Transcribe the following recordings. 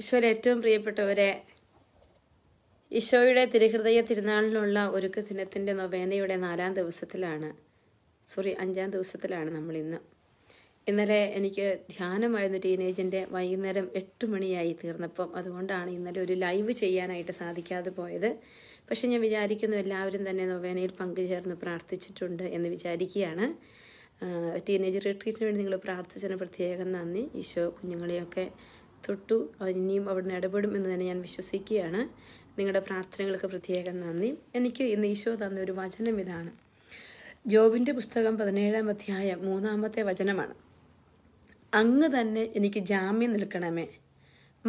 ഈശോയിൽ ഏറ്റവും പ്രിയപ്പെട്ടവരെ ഈശോയുടെ തിരുഹൃദയ തിരുനാളിനുള്ള ഒരുക്ക ദിനത്തിൻ്റെ നൊവേനയുടെ നാലാം ദിവസത്തിലാണ് സോറി അഞ്ചാം ദിവസത്തിലാണ് നമ്മൾ ഇന്ന് ഇന്നലെ എനിക്ക് ധ്യാനമായിരുന്നു ടീനേജിൻ്റെ വൈകുന്നേരം എട്ട് മണിയായി തീർന്നപ്പം അതുകൊണ്ടാണ് ഇന്നലെ ഒരു ലൈവ് ചെയ്യാനായിട്ട് സാധിക്കാതെ പോയത് പക്ഷേ ഞാൻ വിചാരിക്കുന്നു എല്ലാവരും തന്നെ നൊവേനയിൽ പങ്കുചേർന്ന് പ്രാർത്ഥിച്ചിട്ടുണ്ട് എന്ന് വിചാരിക്കുകയാണ് ടീനേജ് റിട്രീറ്റിന് വേണ്ടി നിങ്ങൾ പ്രാർത്ഥിച്ചതിന് പ്രത്യേകം നന്ദി ഈശോ കുഞ്ഞുങ്ങളെയൊക്കെ തൊട്ടു ഇനിയും അവിടുന്ന് ഇടപെടും എന്ന് തന്നെ ഞാൻ വിശ്വസിക്കുകയാണ് നിങ്ങളുടെ പ്രാർത്ഥനകൾക്ക് പ്രത്യേകം നന്ദി എനിക്ക് ഇന്ന് ഈശോ തന്ന ഒരു വചനം ഇതാണ് ജോബിൻ്റെ പുസ്തകം പതിനേഴാം അധ്യായ മൂന്നാമത്തെ വചനമാണ് അങ്ങ് തന്നെ എനിക്ക് ജാമ്യം നിൽക്കണമേ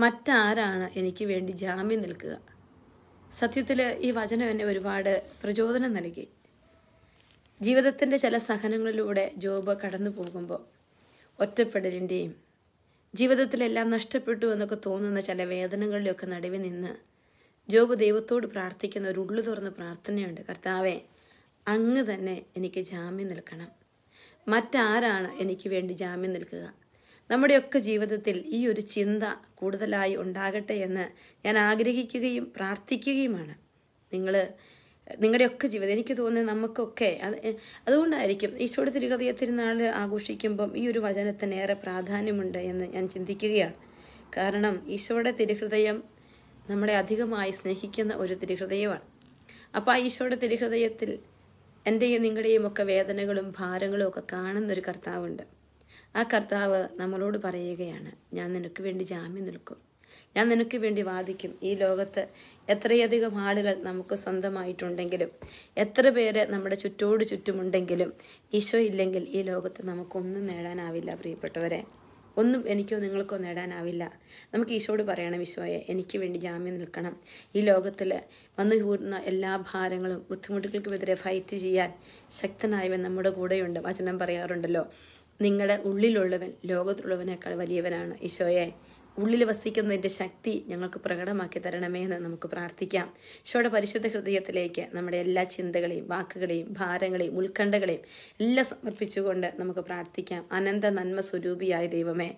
മറ്റാരാണ് എനിക്ക് വേണ്ടി ജാമ്യം നിൽക്കുക സത്യത്തിൽ ഈ വചനം എന്നെ ഒരുപാട് പ്രചോദനം നൽകി ജീവിതത്തിൻ്റെ ചില സഹനങ്ങളിലൂടെ ജോബ് കടന്നു പോകുമ്പോൾ ഒറ്റപ്പെടലിൻ്റെയും ജീവിതത്തിലെല്ലാം നഷ്ടപ്പെട്ടു എന്നൊക്കെ തോന്നുന്ന ചില വേദനകളിലൊക്കെ നടുവിൽ നിന്ന് ജോബ് ദൈവത്തോട് പ്രാർത്ഥിക്കുന്ന ഒരു ഉള്ളു തുറന്ന പ്രാർത്ഥനയുണ്ട് കർത്താവെ അങ്ങ് തന്നെ എനിക്ക് ജാമ്യം നിൽക്കണം മറ്റാരാണ് എനിക്ക് വേണ്ടി ജാമ്യം നിൽക്കുക നമ്മുടെയൊക്കെ ജീവിതത്തിൽ ഈ ഒരു ചിന്ത കൂടുതലായി ഉണ്ടാകട്ടെ എന്ന് ഞാൻ ആഗ്രഹിക്കുകയും പ്രാർത്ഥിക്കുകയുമാണ് നിങ്ങൾ നിങ്ങളുടെയൊക്കെ ജീവിതം എനിക്ക് തോന്നുന്നത് നമുക്കൊക്കെ അത് അതുകൊണ്ടായിരിക്കും ഈശോയുടെ തിരുകഥയ തിരുനാൾ ആഘോഷിക്കുമ്പം ഈ ഒരു വചനത്തിന് ഏറെ പ്രാധാന്യമുണ്ട് എന്ന് ഞാൻ ചിന്തിക്കുകയാണ് കാരണം ഈശോയുടെ തിരുഹൃദയം നമ്മളെ അധികമായി സ്നേഹിക്കുന്ന ഒരു തിരുഹൃദയമാണ് അപ്പോൾ ആ ഈശോയുടെ തിരുഹൃദയത്തിൽ എൻ്റെയും നിങ്ങളുടെയും ഒക്കെ വേദനകളും ഭാരങ്ങളും ഒക്കെ കാണുന്ന ഒരു കർത്താവുണ്ട് ആ കർത്താവ് നമ്മളോട് പറയുകയാണ് ഞാൻ നിനക്ക് വേണ്ടി ജാമ്യം നിൽക്കും ഞാൻ നിനക്ക് വേണ്ടി വാദിക്കും ഈ ലോകത്ത് എത്രയധികം ആളുകൾ നമുക്ക് സ്വന്തമായിട്ടുണ്ടെങ്കിലും എത്ര പേര് നമ്മുടെ ചുറ്റോട് ചുറ്റുമുണ്ടെങ്കിലും ഈശോ ഇല്ലെങ്കിൽ ഈ ലോകത്ത് നമുക്കൊന്നും നേടാനാവില്ല പ്രിയപ്പെട്ടവരെ ഒന്നും എനിക്കോ നിങ്ങൾക്കോ നേടാനാവില്ല നമുക്ക് ഈശോട് പറയണം ഈശോയെ എനിക്ക് വേണ്ടി ജാമ്യം നിൽക്കണം ഈ ലോകത്തിൽ വന്നു കൂടുന്ന എല്ലാ ഭാരങ്ങളും ബുദ്ധിമുട്ടുകൾക്കുമെതിരെ ഫൈറ്റ് ചെയ്യാൻ ശക്തനായവൻ നമ്മുടെ കൂടെയുണ്ട് വചനം പറയാറുണ്ടല്ലോ നിങ്ങളുടെ ഉള്ളിലുള്ളവൻ ലോകത്തുള്ളവനേക്കാൾ വലിയവനാണ് ഈശോയെ ഉള്ളിൽ വസിക്കുന്നതിൻ്റെ ശക്തി ഞങ്ങൾക്ക് പ്രകടമാക്കി തരണമേ എന്ന് നമുക്ക് പ്രാർത്ഥിക്കാം ഈശോയുടെ പരിശുദ്ധ ഹൃദയത്തിലേക്ക് നമ്മുടെ എല്ലാ ചിന്തകളെയും വാക്കുകളെയും ഭാരങ്ങളെയും ഉത്കണ്ഠകളെയും എല്ലാം സമർപ്പിച്ചുകൊണ്ട് നമുക്ക് പ്രാർത്ഥിക്കാം അനന്ത നന്മ സ്വരൂപിയായ ദൈവമേ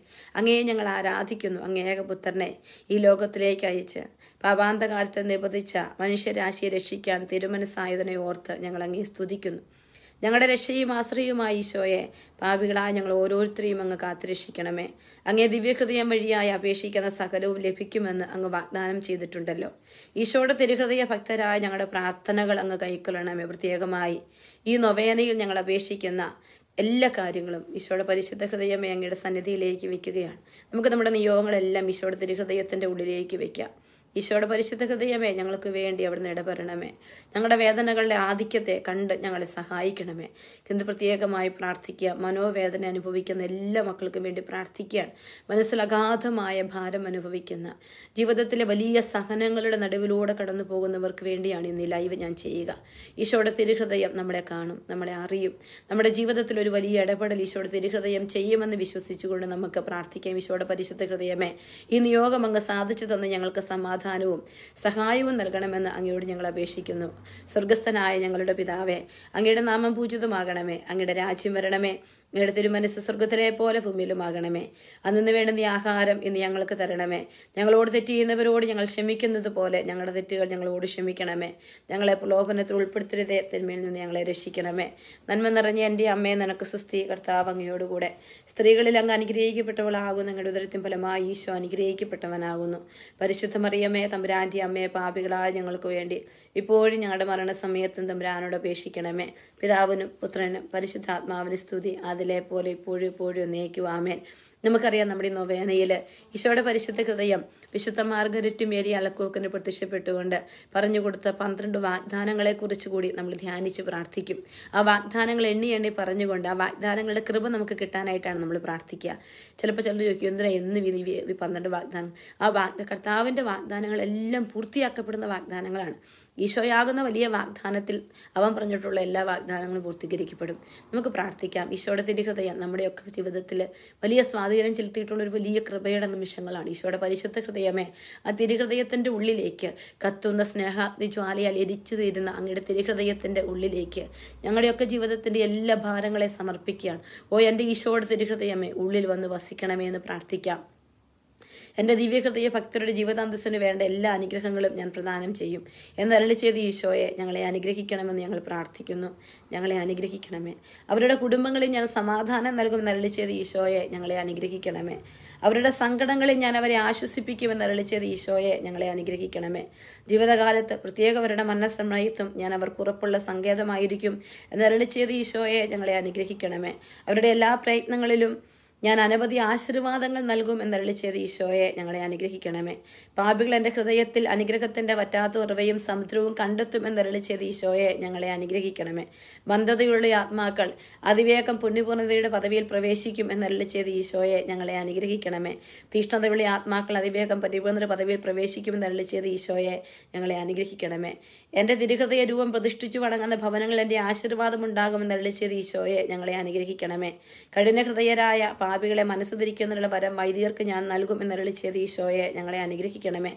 അങ്ങേ ഞങ്ങൾ ആരാധിക്കുന്നു അങ്ങേക പുത്രനെ ഈ ലോകത്തിലേക്ക് അയച്ച് പാപാന്തകാലത്ത് നിബന്ധിച്ച മനുഷ്യരാശിയെ രക്ഷിക്കാൻ തിരുമനസായതിനെ ഓർത്ത് ഞങ്ങൾ അങ്ങേ സ്തുതിക്കുന്നു ഞങ്ങളുടെ രക്ഷയും ആശ്രയവുമായ ഈശോയെ പാപികളായ ഞങ്ങൾ ഓരോരുത്തരെയും അങ്ങ് കാത്തുരക്ഷിക്കണമേ അങ്ങേ ദിവ്യഹൃദയം വഴിയായി അപേക്ഷിക്കുന്ന സകലവും ലഭിക്കുമെന്ന് അങ്ങ് വാഗ്ദാനം ചെയ്തിട്ടുണ്ടല്ലോ ഈശോയുടെ തിരുഹൃദയ ഭക്തരായ ഞങ്ങളുടെ പ്രാർത്ഥനകൾ അങ്ങ് കൈക്കൊള്ളണമേ പ്രത്യേകമായി ഈ നൊവേനയിൽ ഞങ്ങൾ അപേക്ഷിക്കുന്ന എല്ലാ കാര്യങ്ങളും ഈശോയുടെ പരിശുദ്ധ ഹൃദയമേ അങ്ങയുടെ സന്നിധിയിലേക്ക് വെക്കുകയാണ് നമുക്ക് നമ്മുടെ നിയോഗങ്ങളെല്ലാം ഈശോയുടെ തിരുഹൃദയത്തിൻ്റെ ഉള്ളിലേക്ക് വെക്കാം ഈശോയുടെ പരിശുദ്ധ ഹൃദയമേ ഞങ്ങൾക്ക് വേണ്ടി അവിടുന്ന് ഇടപെടണമേ ഞങ്ങളുടെ വേദനകളുടെ ആധിക്യത്തെ കണ്ട് ഞങ്ങളെ സഹായിക്കണമേ എന്ത് പ്രത്യേകമായി പ്രാർത്ഥിക്കുക മനോവേദന അനുഭവിക്കുന്ന എല്ലാ മക്കൾക്കും വേണ്ടി പ്രാർത്ഥിക്കുകയാണ് മനസ്സിലഗാധമായ ഭാരം അനുഭവിക്കുന്ന ജീവിതത്തിലെ വലിയ സഹനങ്ങളുടെ നടുവിലൂടെ കടന്നു പോകുന്നവർക്ക് വേണ്ടിയാണ് ഇന്ന് ലൈവ് ഞാൻ ചെയ്യുക ഈശോയുടെ തിരുഹൃദയം നമ്മളെ കാണും നമ്മളെ അറിയും നമ്മുടെ ജീവിതത്തിൽ ഒരു വലിയ ഇടപെടൽ ഈശോയുടെ തിരുഹൃദയം ചെയ്യുമെന്ന് വിശ്വസിച്ചുകൊണ്ട് നമുക്ക് പ്രാർത്ഥിക്കാം ഈശോയുടെ പരിശുദ്ധ ഹൃദയമേ ഈ നിയോഗം അങ്ങ് സാധിച്ചു തന്ന് ഞങ്ങൾക്ക് സമാധാനം സമാധാനവും സഹായവും നൽകണമെന്ന് അങ്ങയോട് ഞങ്ങൾ അപേക്ഷിക്കുന്നു സ്വർഗസ്ഥനായ ഞങ്ങളുടെ പിതാവേ അങ്ങയുടെ നാമം പൂജിതമാകണമേ അങ്ങയുടെ രാജ്യം വരണമേ നിങ്ങളുടെ തിരുമനസ് സ്വർഗത്തിലെ പോലെ ഭൂമിയിലുമാകണമേ അന്നു വേണ്ട നീ ആഹാരം ഇന്ന് ഞങ്ങൾക്ക് തരണമേ ഞങ്ങളോട് തെറ്റ് ചെയ്യുന്നവരോട് ഞങ്ങൾ ക്ഷമിക്കുന്നത് പോലെ ഞങ്ങളുടെ തെറ്റുകൾ ഞങ്ങളോട് ക്ഷമിക്കണമേ ഞങ്ങളെ പ്രലോഭനത്തിൽ ഉൾപ്പെടുത്തരുതേ തിന്മയിൽ നിന്ന് ഞങ്ങളെ രക്ഷിക്കണമേ നന്മ നിറഞ്ഞ എൻ്റെ അമ്മയെ നിനക്ക് സുസ്ഥി കർത്താവ് അങ്ങയോടുകൂടെ സ്ത്രീകളിൽ അങ്ങ് അനുഗ്രഹിക്കപ്പെട്ടവളാകുന്നു ഞങ്ങളുടെ ഉദരത്തിൻ ഫലമായി ഈശോ അനുഗ്രഹിക്കപ്പെട്ടവനാകുന്നു പരിശുദ്ധ മറിയമ്മേ തമ്പുരാൻ്റെ അമ്മയെ പാപികളായ ഞങ്ങൾക്ക് വേണ്ടി ഇപ്പോഴും ഞങ്ങളുടെ മരണസമയത്തും തമ്പുരാനോട് അപേക്ഷിക്കണമേ പിതാവിനും പുത്രനും പരിശുദ്ധാത്മാവിന് സ്തുതി അതിലെ പോലെ ഇപ്പോഴും ഇപ്പോഴും നീക്കു ആമേൻ നമുക്കറിയാം നമ്മുടെ നൊവേനയിൽ ഈശോയുടെ പരിശുദ്ധ ഹൃദയം വിശുദ്ധ മാർഗരറ്റും ഏരി അലക്കൂക്കിന് പ്രത്യക്ഷപ്പെട്ടുകൊണ്ട് പറഞ്ഞു കൊടുത്ത പന്ത്രണ്ട് വാഗ്ദാനങ്ങളെ കുറിച്ച് കൂടി നമ്മൾ ധ്യാനിച്ച് പ്രാർത്ഥിക്കും ആ വാഗ്ദാനങ്ങൾ എണ്ണി എണ്ണി പറഞ്ഞുകൊണ്ട് ആ വാഗ്ദാനങ്ങളുടെ കൃപ നമുക്ക് കിട്ടാനായിട്ടാണ് നമ്മൾ പ്രാർത്ഥിക്കുക ചിലപ്പോൾ ചിലർ ചോദിക്കും എന്തിനാ എന്ന് വിധി പന്ത്രണ്ട് വാഗ്ദാനം ആ വാഗ്ദ കർത്താവിൻ്റെ വാഗ്ദാനങ്ങളെല്ലാം പൂർത്തിയാക്കപ്പെടുന്ന വാഗ്ദാനങ്ങളാണ് ഈശോയാകുന്ന വലിയ വാഗ്ദാനത്തിൽ അവൻ പറഞ്ഞിട്ടുള്ള എല്ലാ വാഗ്ദാനങ്ങളും പൂർത്തീകരിക്കപ്പെടും നമുക്ക് പ്രാർത്ഥിക്കാം ഈശോയുടെ തിരുഹൃദയം നമ്മുടെയൊക്കെ ജീവിതത്തിൽ വലിയ സ്വാധീനം ചെലുത്തിയിട്ടുള്ള ഒരു വലിയ കൃപയുടെ നിമിഷങ്ങളാണ് ഈശോയുടെ പരിശുദ്ധ ഹൃദയമേ ആ തിരുഹൃദയത്തിൻ്റെ ഉള്ളിലേക്ക് കത്തുന്ന ജ്വാലയാൽ എരിച്ചു തീരുന്ന അങ്ങയുടെ തിരുഹൃദയത്തിൻ്റെ ഉള്ളിലേക്ക് ഞങ്ങളുടെയൊക്കെ ജീവിതത്തിൻ്റെ എല്ലാ ഭാരങ്ങളെ സമർപ്പിക്കുകയാണ് ഓ എൻ്റെ ഈശോയുടെ തിരുഹൃദയമേ ഉള്ളിൽ വന്ന് വസിക്കണമേ എന്ന് പ്രാർത്ഥിക്കാം എൻ്റെ ദിവ്യഹൃദയ ഭക്തരുടെ ജീവിതാന്തസ്സിന് വേണ്ട എല്ലാ അനുഗ്രഹങ്ങളും ഞാൻ പ്രദാനം ചെയ്യും അരളി ചെയ്ത് ഈശോയെ ഞങ്ങളെ അനുഗ്രഹിക്കണമെന്ന് ഞങ്ങൾ പ്രാർത്ഥിക്കുന്നു ഞങ്ങളെ അനുഗ്രഹിക്കണമേ അവരുടെ കുടുംബങ്ങളിൽ ഞാൻ സമാധാനം നൽകുമെന്ന് അരളി ചെയ്ത് ഈശോയെ ഞങ്ങളെ അനുഗ്രഹിക്കണമേ അവരുടെ സങ്കടങ്ങളിൽ ഞാൻ അവരെ ആശ്വസിപ്പിക്കുമെന്ന് അരളി ചെയ്ത് ഈശോയെ ഞങ്ങളെ അനുഗ്രഹിക്കണമേ ജീവിതകാലത്ത് പ്രത്യേകവരുടെ മനസ്സമ്മയത്തും ഞാൻ അവർക്ക് ഉറപ്പുള്ള സങ്കേതമായിരിക്കും അരളി ചെയ്ത് ഈശോയെ ഞങ്ങളെ അനുഗ്രഹിക്കണമേ അവരുടെ എല്ലാ പ്രയത്നങ്ങളിലും ഞാൻ അനവധി ആശീർവാദങ്ങൾ നൽകും എന്നരളി ചെയ്ത് ഈശോയെ ഞങ്ങളെ അനുഗ്രഹിക്കണമേ പാപികൾ എൻ്റെ ഹൃദയത്തിൽ അനുഗ്രഹത്തിൻ്റെ വറ്റാത്ത ഉറവയും സമുദ്രവും കണ്ടെത്തും എന്നരളി ചെയ്ത് ഈശോയെ ഞങ്ങളെ അനുഗ്രഹിക്കണമേ ബന്ധതയുള്ള ആത്മാക്കൾ അതിവേഗം പുണ്യപൂർണതയുടെ പദവിയിൽ പ്രവേശിക്കും എന്നരളി ചെയ്ത് ഈശോയെ ഞങ്ങളെ അനുഗ്രഹിക്കണമേ തീഷ്ണതയുള്ള ആത്മാക്കൾ അതിവേഗം പരിപൂർണതയുടെ പദവിയിൽ പ്രവേശിക്കും എന്നരളി ചെയ്ത് ഈശോയെ ഞങ്ങളെ അനുഗ്രഹിക്കണമേ എൻ്റെ തിരുഹൃദയ രൂപം പ്രതിഷ്ഠിച്ചു വണങ്ങുന്ന ഭവനങ്ങൾ എൻ്റെ ആശീർവാദം ഉണ്ടാകുമെന്നരളി ചെയ്ത് ഈശോയെ ഞങ്ങളെ അനുഗ്രഹിക്കണമേ കഠിന ഹൃദയരായ പാപികളെ മനസ്സ് തിരിക്കുന്നതിനുള്ള വരം വൈദികർക്ക് ഞാൻ നൽകും എന്നരളി ചെയ്ത് ഈശോയെ ഞങ്ങളെ അനുഗ്രഹിക്കണമേ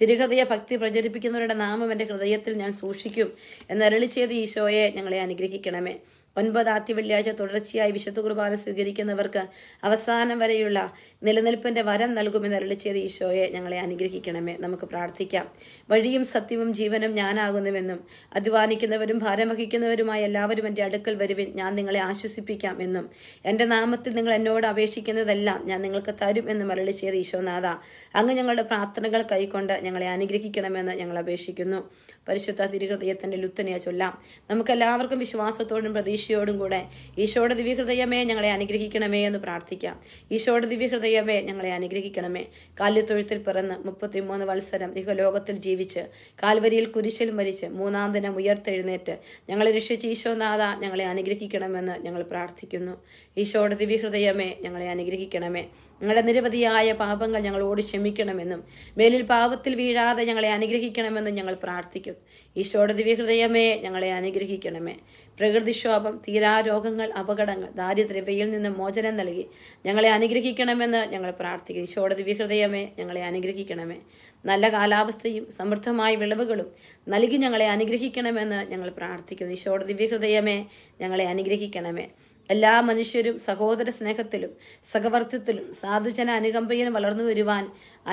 തിരുഹൃദയ ഭക്തി പ്രചരിപ്പിക്കുന്നവരുടെ നാമം എൻ്റെ ഹൃദയത്തിൽ ഞാൻ സൂക്ഷിക്കും എന്നരളി ചെയ്ത് ഈശോയെ ഞങ്ങളെ അനുഗ്രഹിക്കണമേ ഒൻപതാത്തി വെള്ളിയാഴ്ച തുടർച്ചയായി വിശുദ്ധ കുർബാന സ്വീകരിക്കുന്നവർക്ക് അവസാനം വരെയുള്ള നിലനിൽപ്പിന്റെ വരം നൽകുമെന്ന് അരളി ചെയ്ത ഈശോയെ ഞങ്ങളെ അനുഗ്രഹിക്കണമേ നമുക്ക് പ്രാർത്ഥിക്കാം വഴിയും സത്യവും ജീവനും ഞാനാകുന്നുവെന്നും അധ്വാനിക്കുന്നവരും ഭാരം വഹിക്കുന്നവരുമായ എല്ലാവരും എൻ്റെ അടുക്കൽ വരുവിൻ ഞാൻ നിങ്ങളെ ആശ്വസിപ്പിക്കാം എന്നും എൻ്റെ നാമത്തിൽ നിങ്ങൾ എന്നോട് അപേക്ഷിക്കുന്നതെല്ലാം ഞാൻ നിങ്ങൾക്ക് തരും എന്നും അരളി ചെയ്ത ഈശോനാഥ അങ്ങ് ഞങ്ങളുടെ പ്രാർത്ഥനകൾ കൈക്കൊണ്ട് ഞങ്ങളെ അനുഗ്രഹിക്കണമെന്ന് ഞങ്ങൾ അപേക്ഷിക്കുന്നു പരിശുദ്ധ തിരുഹൃദയത്തിന്റെ ലുത്തനെയ ചൊല്ലാം നമുക്കെല്ലാവർക്കും വിശ്വാസത്തോടും പ്രതീക്ഷയോടും കൂടെ ഈശോയുടെ ദിവ്യഹൃദയമേ ഞങ്ങളെ അനുഗ്രഹിക്കണമേ എന്ന് പ്രാർത്ഥിക്കാം ഈശോയുടെ ദിവ്യഹൃദയമേ ഞങ്ങളെ അനുഗ്രഹിക്കണമേ കാല്യത്തൊഴുത്തിൽ പിറന്ന് മുപ്പത്തിമൂന്ന് വത്സരം ഇഹലോകത്തിൽ ജീവിച്ച് കാൽവരിയിൽ കുരിശിൽ മരിച്ച് മൂന്നാം ദിനം ഉയർത്തെഴുന്നേറ്റ് ഞങ്ങളെ രക്ഷിച്ച് ഈശോനാഥ ഞങ്ങളെ അനുഗ്രഹിക്കണമെന്ന് ഞങ്ങൾ പ്രാർത്ഥിക്കുന്നു ഈശോയുടെ ദിവ്യഹൃദയമേ ഞങ്ങളെ അനുഗ്രഹിക്കണമേ ഞങ്ങളുടെ നിരവധിയായ പാപങ്ങൾ ഞങ്ങളോട് ക്ഷമിക്കണമെന്നും മേലിൽ പാപത്തിൽ വീഴാതെ ഞങ്ങളെ അനുഗ്രഹിക്കണമെന്നും ഞങ്ങൾ പ്രാർത്ഥിക്കും ഈശോയുടെ ദിവ്യഹൃദയമേ ഞങ്ങളെ അനുഗ്രഹിക്കണമേ പ്രകൃതിക്ഷോഭം തീരാരോഗങ്ങൾ അപകടങ്ങൾ ദാരിദ്ര്യവയിൽ നിന്ന് മോചനം നൽകി ഞങ്ങളെ അനുഗ്രഹിക്കണമെന്ന് ഞങ്ങൾ പ്രാർത്ഥിക്കും ഈശോയുടെ ദിവ്യഹൃദയമേ ഞങ്ങളെ അനുഗ്രഹിക്കണമേ നല്ല കാലാവസ്ഥയും സമൃദ്ധമായ വിളവുകളും നൽകി ഞങ്ങളെ അനുഗ്രഹിക്കണമെന്ന് ഞങ്ങൾ പ്രാർത്ഥിക്കുന്നു ഈശോയുടെ ദിവ്യഹൃദയമേ ഞങ്ങളെ അനുഗ്രഹിക്കണമേ എല്ലാ മനുഷ്യരും സഹോദര സ്നേഹത്തിലും സഹവർത്തിത്വത്തിലും സാധുജന അനുകമ്പയിലും വളർന്നു വരുവാൻ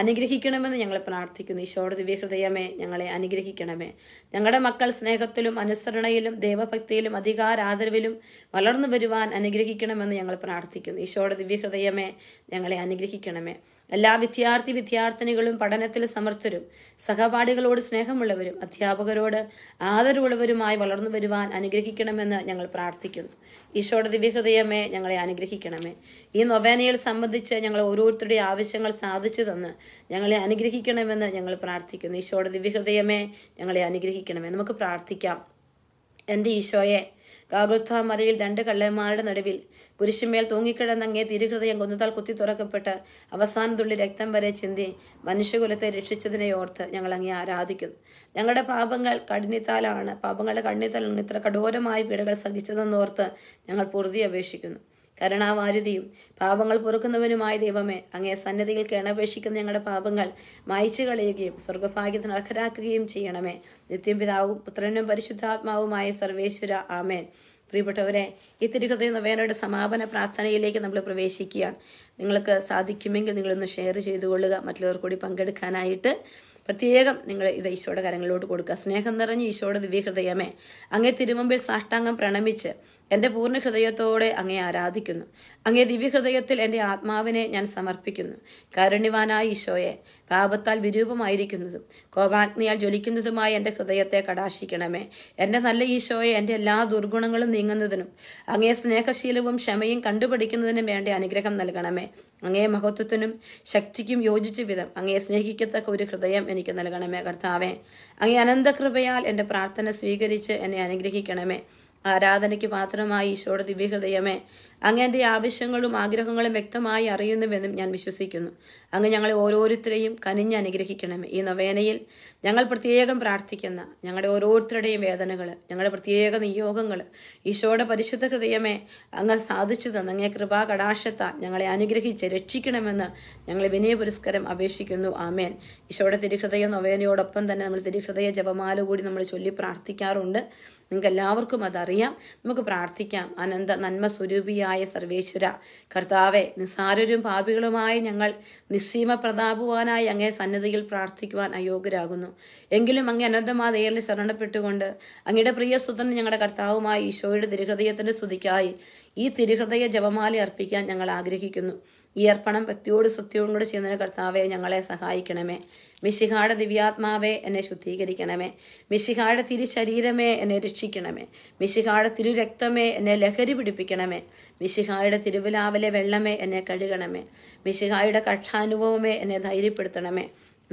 അനുഗ്രഹിക്കണമെന്ന് ഞങ്ങൾ പ്രാർത്ഥിക്കുന്നു ഈശോയുടെ ദിവ്യഹൃദയമേ ഞങ്ങളെ അനുഗ്രഹിക്കണമേ ഞങ്ങളുടെ മക്കൾ സ്നേഹത്തിലും അനുസരണയിലും ദൈവഭക്തിയിലും അധികാരാദരവിലും വളർന്നു വരുവാൻ അനുഗ്രഹിക്കണമെന്ന് ഞങ്ങൾ പ്രാർത്ഥിക്കുന്നു ഈശോയുടെ ദിവ്യഹൃദയമേ ഞങ്ങളെ അനുഗ്രഹിക്കണമേ എല്ലാ വിദ്യാർത്ഥി വിദ്യാർത്ഥിനികളും പഠനത്തിൽ സമർത്ഥരും സഹപാഠികളോട് സ്നേഹമുള്ളവരും അധ്യാപകരോട് ആദരവുള്ളവരുമായി വളർന്നു വരുവാൻ അനുഗ്രഹിക്കണമെന്ന് ഞങ്ങൾ പ്രാർത്ഥിക്കുന്നു ഈശോയുടെ ദിവ്യഹൃദയമേ ഞങ്ങളെ അനുഗ്രഹിക്കണമേ ഈ നൊവേനയിൽ സംബന്ധിച്ച് ഞങ്ങൾ ഓരോരുത്തരുടെ ആവശ്യങ്ങൾ സാധിച്ചു തന്ന് ഞങ്ങളെ അനുഗ്രഹിക്കണമെന്ന് ഞങ്ങൾ പ്രാർത്ഥിക്കുന്നു ഈശോയുടെ ദിവ്യഹൃദയമേ ഞങ്ങളെ അനുഗ്രഹിക്കണമേ നമുക്ക് പ്രാർത്ഥിക്കാം എൻ്റെ ഈശോയെ ഗാഗുൽത്ത മലയിൽ രണ്ട് കള്ളന്മാരുടെ നടുവിൽ കുരിശുമേൽ തൂങ്ങിക്കിടന്ന അങ്ങേ തിരുഹൃദയം കൊന്നുതാൽ കുത്തി തുറക്കപ്പെട്ട് അവസാനം തുള്ളി രക്തം വരെ ചിന്തി മനുഷ്യകുലത്തെ രക്ഷിച്ചതിനെ ഓർത്ത് ഞങ്ങൾ അങ്ങേ ആരാധിക്കുന്നു ഞങ്ങളുടെ പാപങ്ങൾ കഠിനിത്താലാണ് പാപങ്ങളുടെ കഠിനിത്താലാണ് ഇത്ര കഠോരമായ പീഡകൾ സഹിച്ചതെന്നോർത്ത് ഞങ്ങൾ പൂർതി അപേക്ഷിക്കുന്നു കരുണാവാരുതിയും പാപങ്ങൾ പൊറുക്കുന്നവനുമായ ദൈവമേ അങ്ങേ സന്നദ്ധിയിൽ കേണപേക്ഷിക്കുന്ന ഞങ്ങളുടെ പാപങ്ങൾ മായച്ചു കളയുകയും സ്വർഗഭാഗ്യത്തിന് അർഹരാക്കുകയും ചെയ്യണമേ നിത്യം പിതാവും പുത്രനും പരിശുദ്ധാത്മാവുമായ സർവേശ്വര ആമേൻ പ്രിയപ്പെട്ടവരെ ഈ തിരുഹൃദയ നവേനയുടെ സമാപന പ്രാർത്ഥനയിലേക്ക് നമ്മൾ പ്രവേശിക്കുകയാണ് നിങ്ങൾക്ക് സാധിക്കുമെങ്കിൽ നിങ്ങളൊന്ന് ഷെയർ ചെയ്തു കൊള്ളുക മറ്റുള്ളവർ കൂടി പങ്കെടുക്കാനായിട്ട് പ്രത്യേകം നിങ്ങൾ ഇത് ഈശോയുടെ കരങ്ങളിലോട്ട് കൊടുക്കുക സ്നേഹം നിറഞ്ഞ് ഈശോയുടെ ദിവ്യഹൃദയമേ അങ്ങേ തിരുമുമ്പിൽ സാഷ്ടാംഗം പ്രണമിച്ച് എൻ്റെ പൂർണ്ണ ഹൃദയത്തോടെ അങ്ങേ ആരാധിക്കുന്നു അങ്ങേ ദിവ്യഹൃദയത്തിൽ എൻ്റെ ആത്മാവിനെ ഞാൻ സമർപ്പിക്കുന്നു കാരുണ്യവാനായ ഈശോയെ പാപത്താൽ വിരൂപമായിരിക്കുന്നതും കോപാഗ്നിയാൽ ജ്വലിക്കുന്നതുമായി എൻ്റെ ഹൃദയത്തെ കടാശിക്കണമേ എൻ്റെ നല്ല ഈശോയെ എൻ്റെ എല്ലാ ദുർഗുണങ്ങളും നീങ്ങുന്നതിനും അങ്ങേ സ്നേഹശീലവും ക്ഷമയും കണ്ടുപിടിക്കുന്നതിനും വേണ്ട അനുഗ്രഹം നൽകണമേ അങ്ങേ മഹത്വത്തിനും ശക്തിക്കും യോജിച്ച വിധം അങ്ങേ സ്നേഹിക്കത്തക്ക ഒരു ഹൃദയം എനിക്ക് നൽകണമേ കർത്താവേ അങ്ങേ അനന്തകൃപയാൽ എൻ്റെ പ്രാർത്ഥന സ്വീകരിച്ച് എന്നെ അനുഗ്രഹിക്കണമേ ആരാധനയ്ക്ക് മാത്രമായി ഈശോയുടെ ദിവ്യഹൃദയമേ അങ്ങ് എൻ്റെ ആവശ്യങ്ങളും ആഗ്രഹങ്ങളും വ്യക്തമായി അറിയുന്നുവെന്നും ഞാൻ വിശ്വസിക്കുന്നു അങ്ങ് ഞങ്ങളെ ഓരോരുത്തരെയും കനിഞ്ഞ് അനുഗ്രഹിക്കണമേ ഈ നവേനയിൽ ഞങ്ങൾ പ്രത്യേകം പ്രാർത്ഥിക്കുന്ന ഞങ്ങളുടെ ഓരോരുത്തരുടെയും വേദനകൾ ഞങ്ങളുടെ പ്രത്യേക നിയോഗങ്ങൾ ഈശോയുടെ പരിശുദ്ധ ഹൃദയമേ അങ്ങ് സാധിച്ചു തന്ന അങ്ങേ കൃപാ കടാശത്ത ഞങ്ങളെ അനുഗ്രഹിച്ച് രക്ഷിക്കണമെന്ന് ഞങ്ങൾ വിനയ പുരസ്കാരം അപേക്ഷിക്കുന്നു ആമേൻ ഈശോയുടെ തിരുഹൃദയ നൊവേനയോടൊപ്പം തന്നെ നമ്മൾ തിരുഹൃദയ ജപമാല കൂടി നമ്മൾ ചൊല്ലി പ്രാർത്ഥിക്കാറുണ്ട് നിങ്ങൾക്ക് എല്ലാവർക്കും അതറിയാം നമുക്ക് പ്രാർത്ഥിക്കാം അനന്ത നന്മ സ്വരൂപിയായ സർവേശ്വര കർത്താവെ നിസ്സാരരും പാപികളുമായി ഞങ്ങൾ നിസ്സീമ പ്രതാപുവാനായി അങ്ങേ സന്നദ്ധയിൽ പ്രാർത്ഥിക്കുവാൻ അയോഗ്യരാകുന്നു എങ്കിലും അങ്ങേ അനന്തമാ ശരണപ്പെട്ടുകൊണ്ട് അങ്ങയുടെ പ്രിയ സുതൻ ഞങ്ങളുടെ കർത്താവുമായി ഈശോയുടെ ദീർഘതയത്തിന്റെ സ്തുതിക്കായി ഈ തിരുഹൃദയ ജപമാല അർപ്പിക്കാൻ ഞങ്ങൾ ആഗ്രഹിക്കുന്നു ഈ അർപ്പണം ഭക്തിയോട് സത്യവും കൂടെ ചെയ്യുന്നതിന് കർത്താവെ ഞങ്ങളെ സഹായിക്കണമേ മിശിഹാട ദിവ്യാത്മാവെ എന്നെ ശുദ്ധീകരിക്കണമേ തിരു ശരീരമേ എന്നെ രക്ഷിക്കണമേ മിശിഹായുടെ തിരുരക്തമേ എന്നെ ലഹരി പിടിപ്പിക്കണമേ മിശിഹായുടെ തിരുവിലാവിലെ വെള്ളമേ എന്നെ കഴുകണമേ മിശിഹായുടെ കക്ഷാനുഭവമേ എന്നെ ധൈര്യപ്പെടുത്തണമേ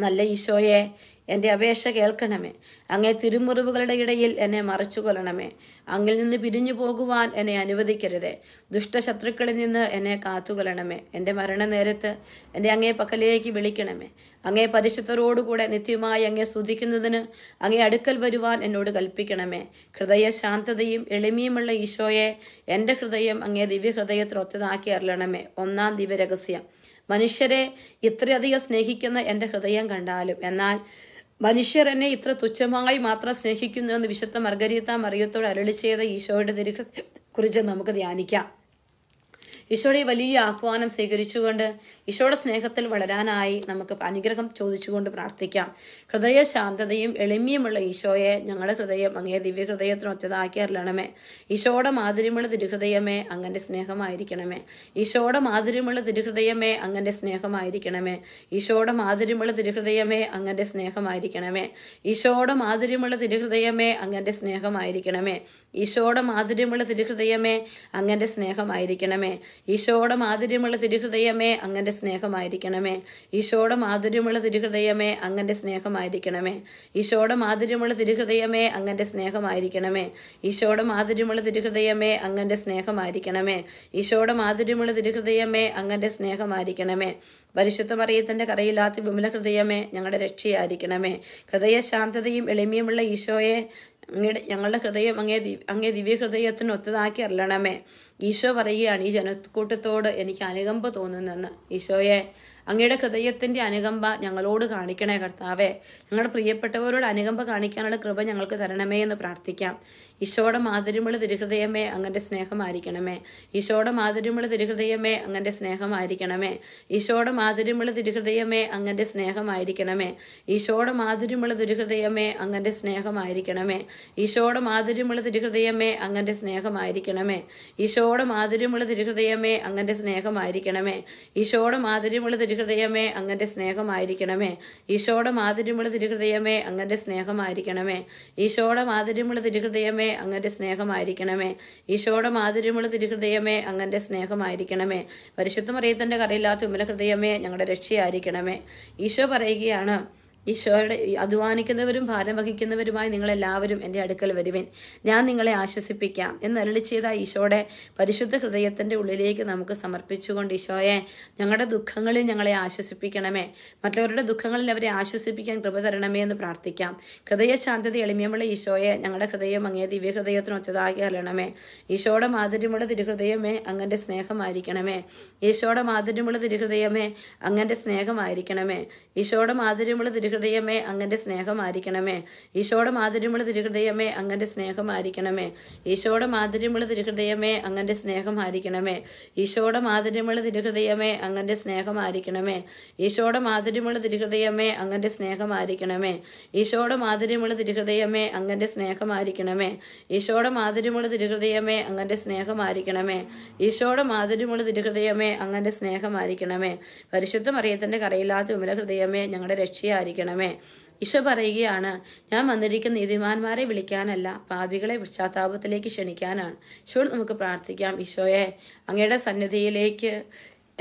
നല്ല ഈശോയെ എൻ്റെ അപേക്ഷ കേൾക്കണമേ അങ്ങേ തിരുമുറിവുകളുടെ ഇടയിൽ എന്നെ മറച്ചു കൊല്ലണമേ അങ്ങിൽ നിന്ന് പിരിഞ്ഞു പോകുവാൻ എന്നെ അനുവദിക്കരുതേ ദുഷ്ടശത്രുക്കളിൽ നിന്ന് എന്നെ കാത്തുകൊല്ലണമേ എൻ്റെ മരണനേരത്ത് എൻ്റെ അങ്ങേ പക്കലേക്ക് വിളിക്കണമേ അങ്ങേ പരിശുദ്ധരോടുകൂടെ നിത്യമായി അങ്ങേ സ്തുതിക്കുന്നതിന് അങ്ങേ അടുക്കൽ വരുവാൻ എന്നോട് കൽപ്പിക്കണമേ ഹൃദയ ശാന്തതയും എളിമയുമുള്ള ഈശോയെ എൻ്റെ ഹൃദയം അങ്ങേ ദിവ്യഹൃദയത്തിൽ ഒത്തതാക്കി അറിയണമേ ഒന്നാം ദിവ്യരഹസ്യം മനുഷ്യരെ ഇത്രയധികം സ്നേഹിക്കുന്ന എൻ്റെ ഹൃദയം കണ്ടാലും എന്നാൽ മനുഷ്യർ എന്നെ ഇത്ര തുച്ഛമായി മാത്രം സ്നേഹിക്കുന്നു എന്ന് വിശുദ്ധ മർഗരീത്ത മറിയത്തോട് അരളി ചെയ്ത ഈശോയുടെ തിരുക്കൃ കുറിച്ച് നമുക്ക് ധ്യാനിക്കാം ഈശോയുടെ വലിയ ആഹ്വാനം സ്വീകരിച്ചുകൊണ്ട് ഈശോയുടെ സ്നേഹത്തിൽ വളരാനായി നമുക്ക് അനുഗ്രഹം ചോദിച്ചുകൊണ്ട് പ്രാർത്ഥിക്കാം ഹൃദയ ശാന്തതയും എളിമയുമുള്ള ഈശോയെ ഞങ്ങളുടെ ഹൃദയം അങ്ങേ ദിവ്യ ഹൃദയത്തിന് ഒറ്റതാക്കി അറിയണമേ ഈശോയുടെ മാധുര്യമുള്ള തിരുഹൃദയമേ അങ്ങന്റെ സ്നേഹമായിരിക്കണമേ ഈശോയുടെ മാധുര്യമുള്ള തിരുഹൃദയമേ അങ്ങന്റെ സ്നേഹമായിരിക്കണമേ ഈശോയുടെ മാധുര്യമുള്ള തിരുഹൃദയമേ അങ്ങന്റെ സ്നേഹമായിരിക്കണമേ ഈശോയുടെ മാധുര്യമുള്ള തിരുഹൃദയമേ അങ്ങന്റെ സ്നേഹമായിരിക്കണമേ ഈശോയുടെ മാധുര്യമുള്ള തിരുഹൃദയമേ അങ്ങന്റെ സ്നേഹമായിരിക്കണമേ ഈശോയുടെ മാധുര്യമുള്ള തിരുഹൃദയമേ അങ്ങന്റെ സ്നേഹമായിരിക്കണമേ ഈശോയുടെ മാധുര്യമുള്ള തിരുഹൃദയമേ അങ്ങന്റെ സ്നേഹമായിരിക്കണമേ ഈശോയുടെ മാധുര്യമുള്ള തിരുഹൃദയമേ അങ്ങന്റെ സ്നേഹമായിരിക്കണമേ ഈശോയുടെ മാധുര്യമുള്ള തിരുഹൃദയമേ അങ്ങന്റെ സ്നേഹമായിരിക്കണമേ ഈശോയുടെ മാധുര്യമുള്ള തിരുഹൃദയമേ അങ്ങന്റെ സ്നേഹമായിരിക്കണമേ പരിശുദ്ധ മറിയത്തിന്റെ കരയില്ലാത്ത വിമല ഹൃദയമേ ഞങ്ങളുടെ രക്ഷയായിരിക്കണമേ ഹൃദയശാന്തതയും എളിമയുമുള്ള ഈശോയെ അങ്ങയുടെ ഞങ്ങളുടെ ഹൃദയം അങ്ങേ ദിവ അങ്ങേ ഹൃദയത്തിന് ഒത്തതാക്കി അറിയണമേ ഈശോ പറയുകയാണ് ഈ ജനക്കൂട്ടത്തോട് എനിക്ക് അനുകമ്പ തോന്നുന്നെന്ന് ഈശോയെ അങ്ങയുടെ ഹൃദയത്തിന്റെ അനുകമ്പ ഞങ്ങളോട് കാണിക്കണേ കർത്താവെ ഞങ്ങളുടെ പ്രിയപ്പെട്ടവരോട് അനുകമ്പ കാണിക്കാനുള്ള കൃപ ഞങ്ങൾക്ക് തരണമേ എന്ന് പ്രാർത്ഥിക്കാം ഈശോയുടെ മാധുര്യമുള്ള തിരുഹൃദയമേ അങ്ങന്റെ സ്നേഹമായിരിക്കണമേ ഈശോയുടെ മാധുര്യമുള്ള തിരുഹൃദയമേ അങ്ങന്റെ സ്നേഹമായിരിക്കണമേ ഈശോയുടെ മാധുര്യമുള്ള തിരുഹൃദയമേ അങ്ങന്റെ സ്നേഹമായിരിക്കണമേ ഈശോയുടെ മാധുര്യമുള്ള തിരുഹൃദയമേ അങ്ങന്റെ സ്നേഹമായിരിക്കണമേ ഈശോയുടെ മാധുര്യമുള്ള തിരുഹൃദയമേ അങ്ങന്റെ സ്നേഹമായിരിക്കണമേ ഈശോയുടെ മാധുര്യമുള്ള തിരുഹൃദയമേ അങ്ങന്റെ സ്നേഹമായിരിക്കണമേ ഈശോയുടെ മാധുര്യമുള്ള തിരു തിരുഹൃദയമേ അങ്ങന്റെ സ്നേഹമായിരിക്കണമേ ഈശോടെ മാതിരിമുള്ള തിരുഹൃദയമേ അങ്ങന്റെ സ്നേഹമായിരിക്കണമേ ഈശോടെ മാതിരിമുള്ള തിരുഹൃദയമേ അങ്ങന്റെ സ്നേഹമായിരിക്കണമേ ഈശോടെ മാതിരിമുള്ള തിരുഹൃദയമേ അങ്ങന്റെ സ്നേഹമായിരിക്കണമേ പരിശുദ്ധമറിയത്തിന്റെ കറിയില്ലാത്ത ഉമ്മല ഹൃദയമേ ഞങ്ങളുടെ രക്ഷയായിരിക്കണമേ ഈശോ പറയുകയാണ് ഈശോയുടെ അധ്വാനിക്കുന്നവരും ഭാരം വഹിക്കുന്നവരുമായി നിങ്ങളെല്ലാവരും എൻ്റെ അടുക്കൽ വരുവിൻ ഞാൻ നിങ്ങളെ ആശ്വസിപ്പിക്കാം എന്ന് എന്നരളി ചെയ്ത ഈശോയുടെ പരിശുദ്ധ ഹൃദയത്തിൻ്റെ ഉള്ളിലേക്ക് നമുക്ക് സമർപ്പിച്ചുകൊണ്ട് ഈശോയെ ഞങ്ങളുടെ ദുഃഖങ്ങളിൽ ഞങ്ങളെ ആശ്വസിപ്പിക്കണമേ മറ്റവരുടെ ദുഃഖങ്ങളിൽ അവരെ ആശ്വസിപ്പിക്കാൻ കൃപ തരണമേ എന്ന് പ്രാർത്ഥിക്കാം ഹൃദയശാന്തത എളിമയമുള്ള ഈശോയെ ഞങ്ങളുടെ ഹൃദയം അങ്ങേ ദിവ്യഹൃദയത്തിന് ഒച്ചതാക്കി അറിയണമേ ഈശോയുടെ മാധുര്യമുള്ള തിരുഹൃദയമേ അങ്ങൻ്റെ സ്നേഹമായിരിക്കണമേ ഈശോയുടെ മാധുര്യമുള്ള തിരുഹൃദയമേ അങ്ങൻ്റെ സ്നേഹമായിരിക്കണമേ ഈശോയുടെ മാധുര്യമുള്ള തിരു തിരുഹൃദയമേ അങ്ങന്റെ സ്നേഹമായിരിക്കണമേ ഈശോയുടെ മാധുര്യമുള്ള തിരുഹൃദയമേ അങ്ങന്റെ സ്നേഹമായിരിക്കണമേ ഈശോയുടെ മാധുര്യമുള്ള തിരുഹൃദയമേ അങ്ങന്റെ സ്നേഹമായിരിക്കണമേ ഈശോയുടെ മാധുര്യമുള്ള തിരുഹൃദയമേ അങ്ങന്റെ സ്നേഹമായിരിക്കണമേ ഈശോയുടെ മാധുര്യമുള്ള തിരുഹൃദയമേ അങ്ങന്റെ സ്നേഹമായിരിക്കണമേ ഈശോയുടെ മാധുര്യമുള്ള തിരുഹൃദയമേ അങ്ങന്റെ സ്നേഹമായിരിക്കണമേ ഈശോയുടെ മാധുര്യമുള്ള തിരുഹൃദയമേ അങ്ങന്റെ സ്നേഹമായിരിക്കണമേ ഈശോയുടെ മാധുര്യമുള്ള തിരുഹൃദയമേ അങ്ങന്റെ സ്നേഹമായിരിക്കണമേ പരിശുദ്ധ മറിയത്തിന്റെ കറയില്ലാത്ത ഉമല ഹൃദയമേ ഞങ്ങളുടെ രക്ഷയായിരിക്കും ക്ഷമിക്കണമേ ഈശോ പറയുകയാണ് ഞാൻ വന്നിരിക്കുന്ന നീതിമാന്മാരെ വിളിക്കാനല്ല പാപികളെ പശ്ചാത്താപത്തിലേക്ക് ക്ഷണിക്കാനാണ് ഈശോ നമുക്ക് പ്രാർത്ഥിക്കാം ഈശോയെ അങ്ങയുടെ സന്നിധിയിലേക്ക്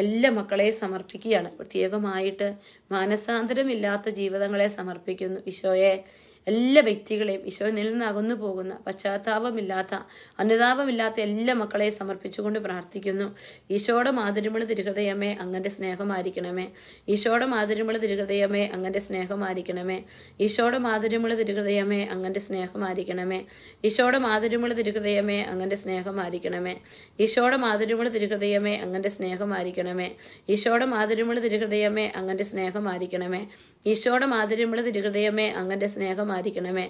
എല്ലാ മക്കളെയും സമർപ്പിക്കുകയാണ് പ്രത്യേകമായിട്ട് മാനസാന്തരമില്ലാത്ത ജീവിതങ്ങളെ സമർപ്പിക്കുന്നു ഈശോയെ എല്ലാ വ്യക്തികളെയും ഈശോ നിലനിന്നകന്നു പോകുന്ന പശ്ചാത്താപമില്ലാത്ത അനുതാപമില്ലാത്ത എല്ലാ മക്കളെയും സമർപ്പിച്ചുകൊണ്ട് പ്രാർത്ഥിക്കുന്നു ഈശോയുടെ മാതിരിമുള്ള തിരുഹൃദയമേ അങ്ങൻ്റെ സ്നേഹമായിരിക്കണമേ ഈശോയുടെ മാതിരിമുള്ള തിരുഹൃദയമേ അങ്ങൻ്റെ സ്നേഹമായിരിക്കണമേ ഈശോയുടെ മാതിരിമുള്ള തിരുഹൃദയമേ അങ്ങൻ്റെ സ്നേഹമായിരിക്കണമേ ഈശോയുടെ മാതിരിമുള്ള തിരുഹൃദയമേ അങ്ങൻ്റെ സ്നേഹമായിരിക്കണമേ ഈശോയുടെ മാതിരിമുള്ള തിരുഹൃദയമേ അങ്ങൻ്റെ സ്നേഹമായിരിക്കണമേ ഈശോയുടെ മാതിരിമുള്ള തിരുഹൃദയമേ അങ്ങൻ്റെ സ്നേഹമായിരിക്കണമേ ഈശോയുടെ മാതിരിമുള്ള തിരുഹൃദയമേ അങ്ങൻ്റെ സ്നേഹം സ്നേഹമായിരിക്കണമേ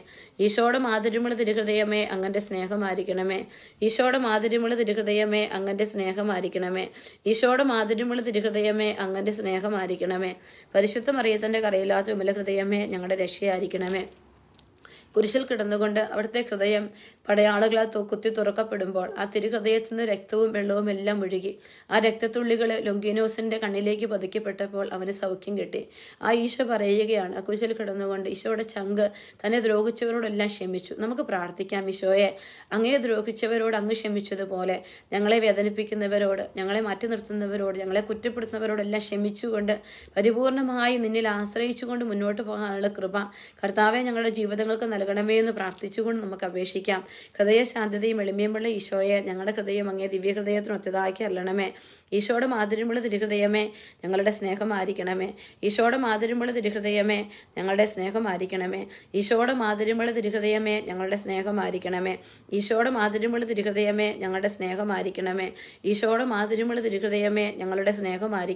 ഈശോയുടെ മാധുര്യമുള്ള തിരുഹൃദയമേ അങ്ങന്റെ സ്നേഹമായിരിക്കണമേ ഈശോയുടെ മാധുര്യമുള്ള തിരുഹൃദയമേ അങ്ങന്റെ സ്നേഹമായിരിക്കണമേ ഈശോയുടെ മാധുര്യമുള്ള തിരുഹൃദയമേ അങ്ങന്റെ സ്നേഹമായിരിക്കണമേ പരിശുദ്ധ മറിയത്തിന്റെ കരയില്ലാത്ത വിമല ഹൃദയമേ ഞങ്ങളുടെ രക്ഷയായിരിക്കണമേ കുരിശിൽ കിടന്നുകൊണ്ട് അവിടുത്തെ ഹൃദയം പടയാളുകളാൽ കുത്തി തുറക്കപ്പെടുമ്പോൾ ആ തിരുഹൃദയത്തിൽ നിന്ന് രക്തവും വെള്ളവും എല്ലാം ഒഴുകി ആ രക്തത്തുള്ളികൾ ലൊങ്കിനോസിന്റെ കണ്ണിലേക്ക് പതുക്കപ്പെട്ടപ്പോൾ അവന് സൗഖ്യം കിട്ടി ആ ഈശോ പറയുകയാണ് ആ കുരിശിൽ കിടന്നുകൊണ്ട് ഈശോയുടെ ചങ്ക് തന്നെ ദ്രോഹിച്ചവരോടെല്ലാം ക്ഷമിച്ചു നമുക്ക് പ്രാർത്ഥിക്കാം ഈശോയെ അങ്ങേ ദ്രോഹിച്ചവരോട് അങ്ങ് ക്ഷമിച്ചതുപോലെ ഞങ്ങളെ വേദനിപ്പിക്കുന്നവരോട് ഞങ്ങളെ മാറ്റി നിർത്തുന്നവരോട് ഞങ്ങളെ കുറ്റപ്പെടുത്തുന്നവരോടെല്ലാം ക്ഷമിച്ചുകൊണ്ട് പരിപൂർണമായി നിന്നിൽ ആശ്രയിച്ചുകൊണ്ട് മുന്നോട്ട് പോകാനുള്ള കൃപ കർത്താവെ ഞങ്ങളുടെ ജീവിതങ്ങൾക്ക് നൽകണമേ എന്ന് പ്രാർത്ഥിച്ചുകൊണ്ട് നമുക്ക് അപേക്ഷിക്കാം ഹൃദയശാന്തതയും എളിമയുമുള്ള ഈശോയെ ഞങ്ങളുടെ ഹൃദയം അങ്ങേ ഹൃദയത്തിന് ഒത്തതാക്കി അല്ലണമേ ഈശോയുടെ മാധുര്യമുള്ള തിരുഹൃദയമേ ഞങ്ങളുടെ സ്നേഹം ആയിരിക്കണമേ ഈശോയുടെ മാധുര്യമുള്ള തിരുഹൃദയമേ ഞങ്ങളുടെ സ്നേഹം ആയിരിക്കണമേ ഈശോയുടെ മാധുര്യമുള്ള തിരുഹൃദയമേ ഞങ്ങളുടെ സ്നേഹം ആയിരിക്കണമേ ഈശോയുടെ മാധുര്യമുള്ള തിരുഹൃദയമേ ഞങ്ങളുടെ സ്നേഹം ആയിരിക്കണമേ ഈശോയുടെ മാധുര്യമുള്ള തിരുഹൃദയമേ ഞങ്ങളുടെ സ്നേഹം ആയിരിക്കണമേ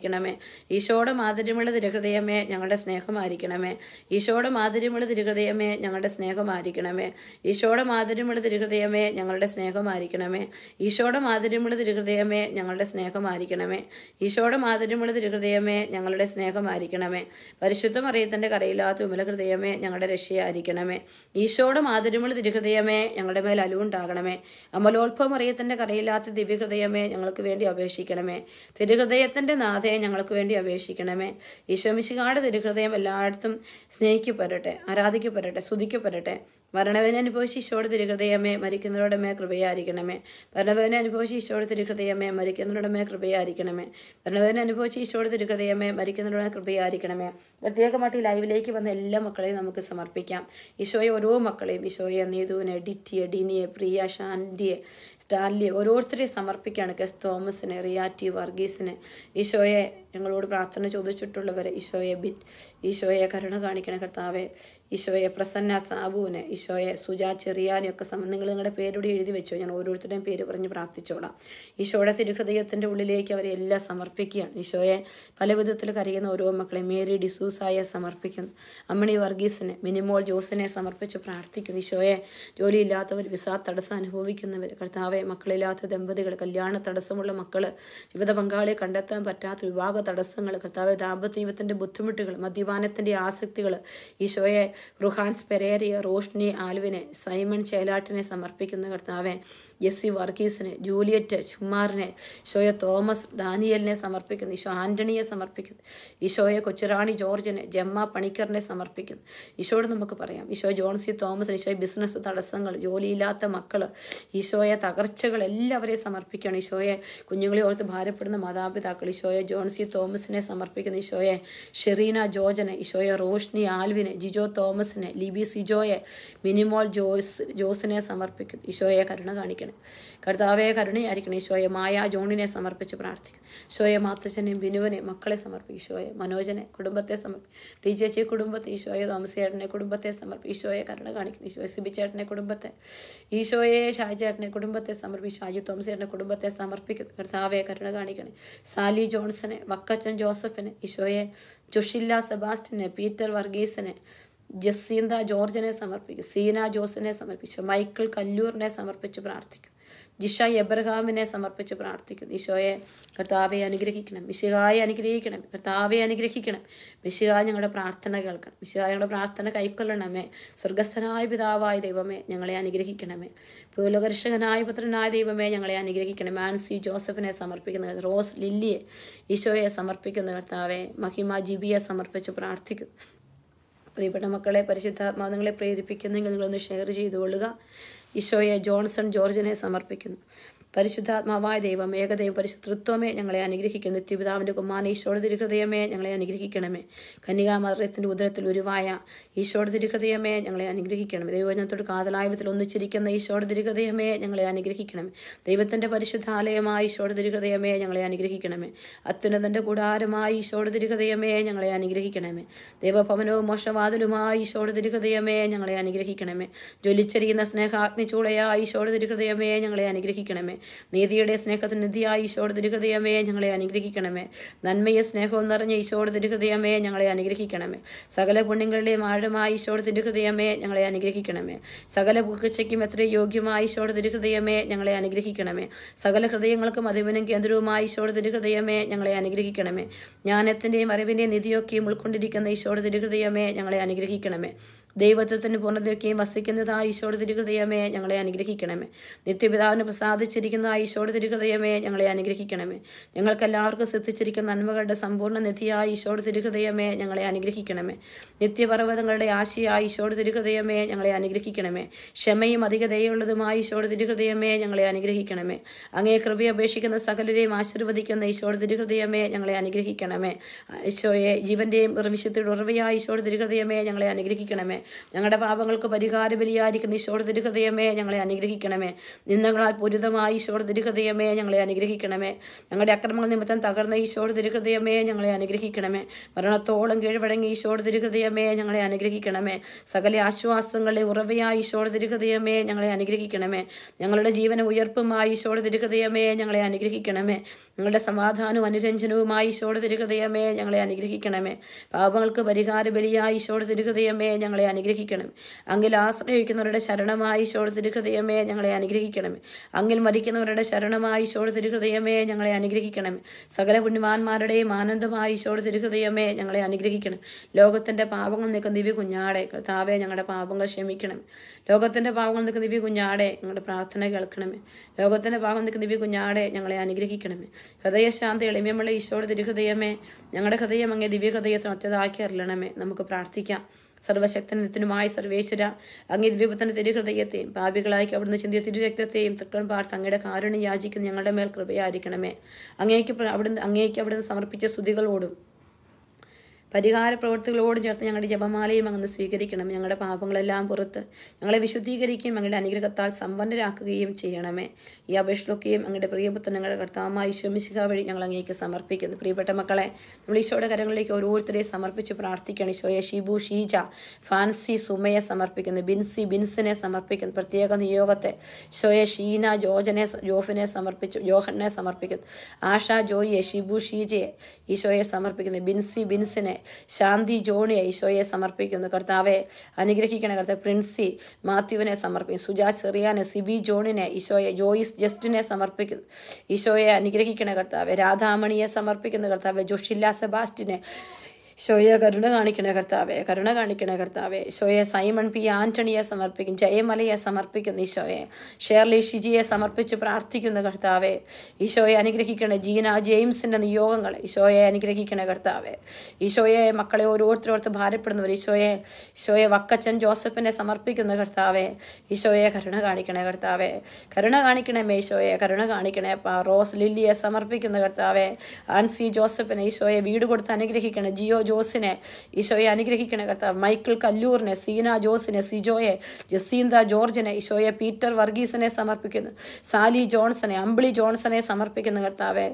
ഈശോയുടെ മാധുര്യമുള്ള തിരുഹൃദയമേ ഞങ്ങളുടെ സ്നേഹം ആയിരിക്കണമേ ഈശോയുടെ മാധുര്യമുള്ള തിരുഹൃദയമേ ഞങ്ങളുടെ സ്നേഹം സ്നേഹമായിരിക്കണമേ ഈശോയുടെ മാധുര്യമുള്ള തിരുഹൃദയമേ ഞങ്ങളുടെ സ്നേഹമായിരിക്കണമേ ഈശോയുടെ മാധുര്യമുള്ള തിരുഹൃദയമേ ഞങ്ങളുടെ സ്നേഹമായിരിക്കണമേ ഈശോയുടെ മാധുര്യമുള്ള തിരുഹൃദയമേ ഞങ്ങളുടെ സ്നേഹമായിരിക്കണമേ പരിശുദ്ധം അറിയത്തിൻ്റെ കരയില്ലാത്ത ഉമലഹൃദയമേ ഞങ്ങളുടെ രക്ഷയായിരിക്കണമേ ഈശോയുടെ മാധുര്യമുള്ള തിരുഹൃദയമേ ഞങ്ങളുടെ മേൽ അലുവുണ്ടാകണമേ അമലോത്ഭവം അറിയത്തിൻ്റെ കരയില്ലാത്ത ദിവ്യഹൃദയമേ ഞങ്ങൾക്ക് വേണ്ടി അപേക്ഷിക്കണമേ തിരുഹൃദയത്തിൻ്റെ നാഥയെ ഞങ്ങൾക്ക് വേണ്ടി അപേക്ഷിക്കണമേ ഈശോമിശികാട് തിരുഹൃദയം എല്ലായിടത്തും സ്നേഹിക്കപ്പെടട്ടെ ആരാധിക്കപ്പെടട്ടെ സ്തുതിക്കപ്പെടട്ടെ തീരട്ടെ മരണവേദന അനുഭവിച്ച് ഈശോട് തിരുഹൃദയമേ മരിക്കുന്നവരുടെ മേ കൃപയായിരിക്കണമേ മരണവേദന അനുഭവിച്ച് ഈശോട് തിരുഹൃദയമേ മരിക്കുന്നവരുടെ മേ കൃപയായിരിക്കണമേ മരണവേദന അനുഭവിച്ച് ഈശോട് തിരുഹൃദയമേ മരിക്കുന്നവരുടെ കൃപയായിരിക്കണമേ പ്രത്യേകമായിട്ട് ലൈവിലേക്ക് വന്ന എല്ലാ മക്കളെയും നമുക്ക് സമർപ്പിക്കാം ഈശോയെ ഓരോ മക്കളെയും ഈശോയെ നീതുവിനെ ഡിറ്റിയെ ഡിനിയെ പ്രിയ ഷാൻഡിയെ സ്റ്റാൻലിയെ ഓരോരുത്തരെയും സമർപ്പിക്കുകയാണ് കെസ് തോമസിനെ റിയാറ്റി വർഗീസിനെ ഈശോയെ ഞങ്ങളോട് പ്രാർത്ഥന ചോദിച്ചിട്ടുള്ളവരെ ഈശോയെ ബി ഈശോയെ കരുണ കാണിക്കണ കർത്താവെ ഈശോയെ പ്രസന്ന സാബുവിനെ ഈശോയെ സുജ ചെറിയാനെയൊക്കെ സമയം നിങ്ങൾ നിങ്ങളുടെ പേരോട് എഴുതി വെച്ചോ ഞാൻ ഓരോരുത്തരുടെയും പേര് പറഞ്ഞ് പ്രാർത്ഥിച്ചോളാം ഈശോയുടെ തിരുഹൃദയത്തിൻ്റെ ഉള്ളിലേക്ക് അവരെ എല്ലാം സമർപ്പിക്കുകയാണ് ഈശോയെ പല വിധത്തിൽ കരയുന്ന ഓരോ മക്കളെ മേരി ഡിസൂസായെ സമർപ്പിക്കുന്നു അമ്മണി വർഗീസിനെ മിനിമോൾ ജോസിനെ സമർപ്പിച്ച് പ്രാർത്ഥിക്കുന്നു ഈശോയെ ജോലിയില്ലാത്തവർ വിസ തടസ്സം അനുഭവിക്കുന്നവർ കർത്താവെ മക്കളില്ലാത്ത ദമ്പതികൾ കല്യാണ തടസ്സമുള്ള മക്കൾ ജീവിത പങ്കാളിയെ കണ്ടെത്താൻ പറ്റാത്ത വിവാഹ തടസ്സങ്ങൾ കർത്താവ് ദാമ്പത്യത്തിന്റെ ബുദ്ധിമുട്ടുകൾ മദ്യപാനത്തിന്റെ ആസക്തികൾ ഈശോയെ റുഹാൻസ് പെരേരിയ റോഷ്നി ആൽവിനെ സൈമൺ ചേലാട്ടിനെ സമർപ്പിക്കുന്ന കർത്താവെ എസ് സി വർഗീസിന് ജൂലിയറ്റ് ചുമ്മാറിനെ ഈശോയ തോമസ് ഡാനിയലിനെ സമർപ്പിക്കുന്നു ഈശോ ആന്റണിയെ സമർപ്പിക്കുന്നു ഈശോയെ കൊച്ചുറാണി ജോർജിനെ ജമ്മ പണിക്കറിനെ സമർപ്പിക്കുന്നു ഈശോയോട് നമുക്ക് പറയാം ഈശോ ജോൺസി സി തോമസിന് ഈശോ ബിസിനസ് തടസ്സങ്ങൾ ജോലിയില്ലാത്ത മക്കൾ ഈശോയെ തകർച്ചകൾ എല്ലാവരെയും സമർപ്പിക്കുകയാണ് ഈശോയെ കുഞ്ഞുങ്ങളെ ഓർത്ത് ഭാരപ്പെടുന്ന മാതാപിതാക്കൾ ഈശോയെ ജോൺസി തോമസിനെ സമർപ്പിക്കുന്ന ഈശോയെ ഷെറീന ജോജനെ ഈശോയെ റോഷ്നി ആൽവിനെ ജിജോ തോമസിനെ ലിബി സിജോയെ മിനിമോൾ ജോസ് ജോസിനെ സമർപ്പിക്കുന്നു ഈശോയെ കരുണ കാണിക്കണേ കർത്താവെ കരുണയായിരിക്കണം ഈശോയെ മായ ജോണിനെ സമർപ്പിച്ച് പ്രാർത്ഥിക്കുന്നു ഈശോയെ മാത്തച്ഛനെയും ബിനുവിനെ മക്കളെ സമർപ്പിക്കും ഈശോയെ മനോജനെ കുടുംബത്തെ സമർപ്പിക്കും ഡി ചേച്ചി കുടുംബത്തെ ഈശോയെ തോമസേട്ടനെ കുടുംബത്തെ സമർപ്പിക്കും ഈശോയെ കരുണ കാണിക്കണം ഈശോയെ സിബിച്ചേട്ടനെ കുടുംബത്തെ ഈശോയെ ഷാജേട്ടനെ കുടുംബത്തെ സമർപ്പിക്കും ഷാജു തോമസേട്ടനെ കുടുംബത്തെ സമർപ്പിക്കും കർത്താവെ കരുണ കാണിക്കണേ സാലി ജോൺസനെ വാക്കച്ചൻ ജോസഫിന് ഈശോയെ ജുഷില്ല സെബാസ്റ്റിന് പീറ്റർ വർഗീസിന് ജസീന്ത ജോർജിനെ സമർപ്പിക്കും സീന ജോസിനെ സമർപ്പിച്ചു മൈക്കിൾ കല്ലൂറിനെ സമർപ്പിച്ച് പ്രാർത്ഥിക്കും ജിഷ എബ്രഹാമിനെ സമർപ്പിച്ച് പ്രാർത്ഥിക്കുന്നു ഈശോയെ കർത്താവെ അനുഗ്രഹിക്കണം വിശുഖായെ അനുഗ്രഹിക്കണം കർത്താവെ അനുഗ്രഹിക്കണം വിശുഖ ഞങ്ങളുടെ പ്രാർത്ഥന കേൾക്കണം മിശിക ഞങ്ങളുടെ പ്രാർത്ഥന കൈക്കൊള്ളണമേ സ്വർഗസ്ഥനായ പിതാവായ ദൈവമേ ഞങ്ങളെ അനുഗ്രഹിക്കണമേ പുലോകർഷകനായ പുത്രനായ ദൈവമേ ഞങ്ങളെ അനുഗ്രഹിക്കണം ആൻസി ജോസഫിനെ സമർപ്പിക്കുന്ന റോസ് ലില്ലിയെ ഈശോയെ സമർപ്പിക്കുന്ന കർത്താവെ മഹിമ ജിബിയെ സമർപ്പിച്ച് പ്രാർത്ഥിക്കുന്നു പ്രിയപ്പെട്ട മക്കളെ പരിശുദ്ധാത്മാ നിങ്ങളെ പ്രേരിപ്പിക്കുന്നെങ്കിൽ നിങ്ങളൊന്ന് ഷെയർ ചെയ്തുകൊള്ളുക ഈശോയെ ജോൺസൺ ജോർജിനെ സമർപ്പിക്കുന്നു പരിശുദ്ധാത്മാവായ ദൈവം ഏകദൈവം പരിശുദ്ധത്വമേ ഞങ്ങളെ അനുഗ്രഹിക്കുന്നു നിത്യപിതാവിൻ്റെ കുമാരൻ ഈശോട് തിരുഹൃദയമേ ഞങ്ങളെ അനുഗ്രഹിക്കണമേ കന്യകാമരണത്തിൻ്റെ ഉദരത്തിൽ ഉരുവായ ഈശോട് തിരുഹൃദയമേ ഞങ്ങളെ അനുഗ്രഹിക്കണമേ ദൈവജനത്തോട് കാതലായത്തിൽ ഒന്നിച്ചിരിക്കുന്ന ഈശോട് തിരുഹൃദയമേ ഞങ്ങളെ അനുഗ്രഹിക്കണമേ ദൈവത്തിൻ്റെ പരിശുദ്ധാലയമായ ഈശോട് തിരുഹൃദയമേ ഞങ്ങളെ അനുഗ്രഹിക്കണമേ അത്യുന്നതൻ്റെ കൂടാരമായ ഈശോട് തിരുഹൃദയമേ ഞങ്ങളെ അനുഗ്രഹിക്കണമേ ദൈവഭവനവും മോശവാതിലുമായ ഈശോട് തിരുഹൃദയമേ ഞങ്ങളെ അനുഗ്രഹിക്കണമേ ജ്വലിച്ചരിക്കുന്ന സ്നേഹാഗ്നി ചൂളയായ ഈശോട് തിരുഹൃദയമേ ഞങ്ങളെ അനുഗ്രഹിക്കണമേ നീതിയുടെ സ്നേഹത്തിന് നിധിയായി ഈശോയുടെ തിരുഹൃദയമേ ഞങ്ങളെ അനുഗ്രഹിക്കണമേ നന്മയെ സ്നേഹവും നിറഞ്ഞ ഈശോയുടെ തിരുഹൃദയമേ ഞങ്ങളെ അനുഗ്രഹിക്കണമേ സകല പുണ്യങ്ങളുടെയും ആഴമായി ഈശോയുടെ തിരുഹൃദയമേ ഞങ്ങളെ അനുഗ്രഹിക്കണമേ സകല പുകഴ്ചയ്ക്കും എത്ര യോഗ്യമായി ഈശോയുടെ തിരുഹൃദയമേ ഞങ്ങളെ അനുഗ്രഹിക്കണമേ സകല ഹൃദയങ്ങൾക്കും അധിപനും കേന്ദ്രവുമായ ഈശോയുടെ തിരുഹൃദയമേ ഞങ്ങളെ അനുഗ്രഹിക്കണമേ ജ്ഞാനത്തിൻ്റെയും അറിവിൻ്റെയും നിധിയൊക്കെയും ഉൾക്കൊണ്ടിരിക്കുന്ന ഈശോയുടെ തിരുഹൃദയമേ ഞങ്ങളെ അനുഗ്രഹിക്കണമേ ദൈവത്വത്തിന് പൂർണ്ണതയൊക്കെയും വസിക്കുന്നതായ ഈശോട് തിരുഹൃദയമേ ഞങ്ങളെ അനുഗ്രഹിക്കണമേ നിത്യപിതാവിന് പ്രസാദിച്ചിരിക്കുന്നതായ ഈശോട് തിരുഹൃദയമേ ഞങ്ങളെ അനുഗ്രഹിക്കണമേ ഞങ്ങൾക്കെല്ലാവർക്കും സിദ്ധിച്ചിരിക്കുന്ന നന്മകളുടെ സമ്പൂർണ്ണ നിധിയായ ഈശോട് തിരുഹൃദയമേ ഞങ്ങളെ അനുഗ്രഹിക്കണമേ നിത്യപർവ്വതങ്ങളുടെ ആശയായ ഈശോട് തിരുഹൃദയമേ ഞങ്ങളെ അനുഗ്രഹിക്കണമേ ക്ഷമയും അധിക ദയുള്ളതുമായ ഈശോട് തിരുഹൃദയമേ ഞങ്ങളെ അനുഗ്രഹിക്കണമേ അങ്ങേ കൃപയെ അപേക്ഷിക്കുന്ന സകലരെയും ആശീർവദിക്കുന്ന ഈശോട് തിരുഹൃദയമേ ഞങ്ങളെ അനുഗ്രഹിക്കണമേ ഈശോയെ ജീവന്റെയും വിശുദ്ധിയുടെ ഉറവയായ ഈശോട് തിരുഹൃദയമേ ഞങ്ങളെ അനുഗ്രഹിക്കണമേ ഞങ്ങളുടെ പാപങ്ങൾക്ക് പരിഹാര ബലിയായിരിക്കുന്ന ഈശോയുടെ തിരുഹൃദയമേ ഞങ്ങളെ അനുഗ്രഹിക്കണമേ നിന്നങ്ങളാൽ പൂരിതമായി ഈശോയുടെ തിരുഹൃദയമേ ഞങ്ങളെ അനുഗ്രഹിക്കണമേ ഞങ്ങളുടെ അക്രമങ്ങൾ നിമിത്തം തകർന്ന ഈശോയുടെ തിരുഹൃദയമേ ഞങ്ങളെ അനുഗ്രഹിക്കണമേ മരണത്തോളം കീഴ്വടങ്ങി ഈശോയുടെ തിരുഹൃദയമേ ഞങ്ങളെ അനുഗ്രഹിക്കണമേ സകല ആശ്വാസങ്ങളെ ഉറവയായി ഈശോയുടെ തിരുഹൃദയമേ ഞങ്ങളെ അനുഗ്രഹിക്കണമേ ഞങ്ങളുടെ ജീവന ഉയർപ്പുമായി ഈശോയുടെ തിരുഹൃദയമേ ഞങ്ങളെ അനുഗ്രഹിക്കണമേ ഞങ്ങളുടെ സമാധാനവും അനുരഞ്ജനവുമായി ഈശോയുടെ തിരുഹൃദയമേ ഞങ്ങളെ അനുഗ്രഹിക്കണമേ പാപങ്ങൾക്ക് പരിഹാര ബലിയായി ഈശോയുടെ തിരുഹൃദയമേ ഞങ്ങളെ അനുഗ്രഹിക്കണമേ അങ്ങിൽ ആശ്രയിക്കുന്നവരുടെ ശരണമായി ഷോൾ ഹൃദയമേ ഞങ്ങളെ അനുഗ്രഹിക്കണമേ അങ്ങിൽ മരിക്കുന്നവരുടെ ശരണമായി ഷോൾ ഹൃദയമേ ഞങ്ങളെ അനുഗ്രഹിക്കണമേ സകല പുണ്യവാന്മാരുടെയും ആനന്ദമായി ഷോൾ ഹൃദയമേ ഞങ്ങളെ അനുഗ്രഹിക്കണം ലോകത്തിന്റെ പാപങ്ങൾ നിൽക്കുന്ന ദിവ്യ കുഞ്ഞാടെ താവേ ഞങ്ങളുടെ പാപങ്ങൾ ക്ഷമിക്കണമേ ലോകത്തിന്റെ പാപങ്ങൾ നിൽക്കുന്ന ദിവ്യ കുഞ്ഞാടെ ഞങ്ങളുടെ പ്രാർത്ഥന കേൾക്കണമേ ലോകത്തിന്റെ പാപം നിൽക്കുന്ന ദിവ്യ കുഞ്ഞാടെ ഞങ്ങളെ അനുഗ്രഹിക്കണമേ ഹൃദയശാന്തി എളിമയുള്ള ഈശോയുടെ തിരുഹൃദയമേ ഞങ്ങളുടെ ഹൃദയം അങ്ങേ ഹൃദയത്തിന് ഒറ്റതാക്കി അറിയണമേ നമുക്ക് പ്രാർത്ഥിക്കാം സർവശക്തനത്തിനുമായ സർവേശ്വര അങ്ങേ ദൈവത്തിൻ്റെ തിരുഹൃദയത്തെയും പാപികളായിക്ക് അവിടുന്ന് ചിന്തിയ തിരുരക്തത്തെയും തൃക്കൺ പാർത്ത് അങ്ങയുടെ കാരുണ്യം യാചിക്കുന്ന ഞങ്ങളുടെ മേൽ കൃപയായിരിക്കണമേ അങ്ങേക്ക് അവിടുന്ന് അങ്ങേക്ക് അവിടുന്ന് സമർപ്പിച്ച സ്തുതികളോടും പരിഹാര പ്രവൃത്തികളോട് ചേർത്ത് ഞങ്ങളുടെ ജപമാലയും അങ്ങ് സ്വീകരിക്കണം ഞങ്ങളുടെ പാപങ്ങളെല്ലാം പുറത്ത് ഞങ്ങളെ വിശുദ്ധീകരിക്കുകയും ഞങ്ങളുടെ അനുഗ്രഹത്താൽ സമ്പന്നരാക്കുകയും ചെയ്യണമേ ഈ അപേക്ഷകളൊക്കെയും ഞങ്ങളുടെ പ്രിയപുത്രൻ ഞങ്ങളുടെ കർത്താവുമായി ഈശോമിശിക വഴി ഞങ്ങൾ അങ്ങേക്ക് സമർപ്പിക്കുന്നു പ്രിയപ്പെട്ട മക്കളെ നമ്മൾ ഈശോയുടെ കരങ്ങളിലേക്ക് ഓരോരുത്തരെയും സമർപ്പിച്ച് പ്രാർത്ഥിക്കണം ഈശോയെ ഷിബു ഷീജ ഫാൻസി സുമയെ സമർപ്പിക്കുന്നു ബിൻസി ബിൻസിനെ സമർപ്പിക്കുന്നു പ്രത്യേക നിയോഗത്തെ ഈശോയെ ഷീന ജോജനെ ജോഫിനെ സമർപ്പിച്ചു ജോഹനെ സമർപ്പിക്കുന്നു ആഷ ജോയിയെ ഷിബു ഷീജയെ ഈശോയെ സമർപ്പിക്കുന്നു ബിൻസി ബിൻസിനെ ശാന്തി ജോണി ഐശോയെ സമർപ്പിക്കുന്നു കർത്താവെ അനുഗ്രഹിക്കണ കർത്താവ് പ്രിൻസി മാത്യുവിനെ സമർപ്പിക്കുന്നു സുജാ ചെറിയാനെ സിബി ജോണിനെ ഈശോയെ ജോയിസ് ജസ്റ്റിനെ സമർപ്പിക്കുന്നു ഈശോയെ അനുഗ്രഹിക്കണ കർത്താവെ രാധാമണിയെ സമർപ്പിക്കുന്നു കർത്താവെ ജോഷില്ല സെബാസ്റ്റിനെ ഷോയെ കരുണ കാണിക്കണ കർത്താവെ കരുണ കാണിക്കണ കർത്താവെ ഷോയെ സൈമൺ പി ആന്റണിയെ സമർപ്പിക്കും ജയമലയെ സമർപ്പിക്കുന്നു ഈശോയെ ഷേർലി ഷിജിയെ സമർപ്പിച്ച് പ്രാർത്ഥിക്കുന്ന കർത്താവെ ഈശോയെ അനുഗ്രഹിക്കണ ജീന ജെയിംസിന്റെ നിയോഗങ്ങൾ ഈശോയെ അനുഗ്രഹിക്കണ കർത്താവെ ഈശോയെ മക്കളെ ഓരോരുത്തരോർത്ത് ഭാരപ്പെടുന്നവർ ഈശോയെ ഈശോയെ വക്കച്ചൻ ജോസഫിനെ സമർപ്പിക്കുന്ന കർത്താവെ ഈശോയെ കരുണ കാണിക്കണ കർത്താവെ കരുണ കാണിക്കണ മേശോയെ കരുണ കാണിക്കണേ റോസ് ലില്ലിയെ സമർപ്പിക്കുന്ന കർത്താവെ ആൻസി ജോസഫിനെ ഈശോയെ വീട് കൊടുത്ത് അനുഗ്രഹിക്കണേ ജിയോ ജോസിനെ ഈശോയെ അനുഗ്രഹിക്കണേ കർത്താവ് മൈക്കിൾ കല്ലൂറിനെ സീന ജോസിനെ സിജോയെ ജസീന്ത ജോർജിനെ ഈശോയെ പീറ്റർ വർഗീസിനെ സമർപ്പിക്കുന്നു സാലി ജോൺസനെ അമ്പിളി ജോൺസനെ സമർപ്പിക്കുന്നു കർത്താവെ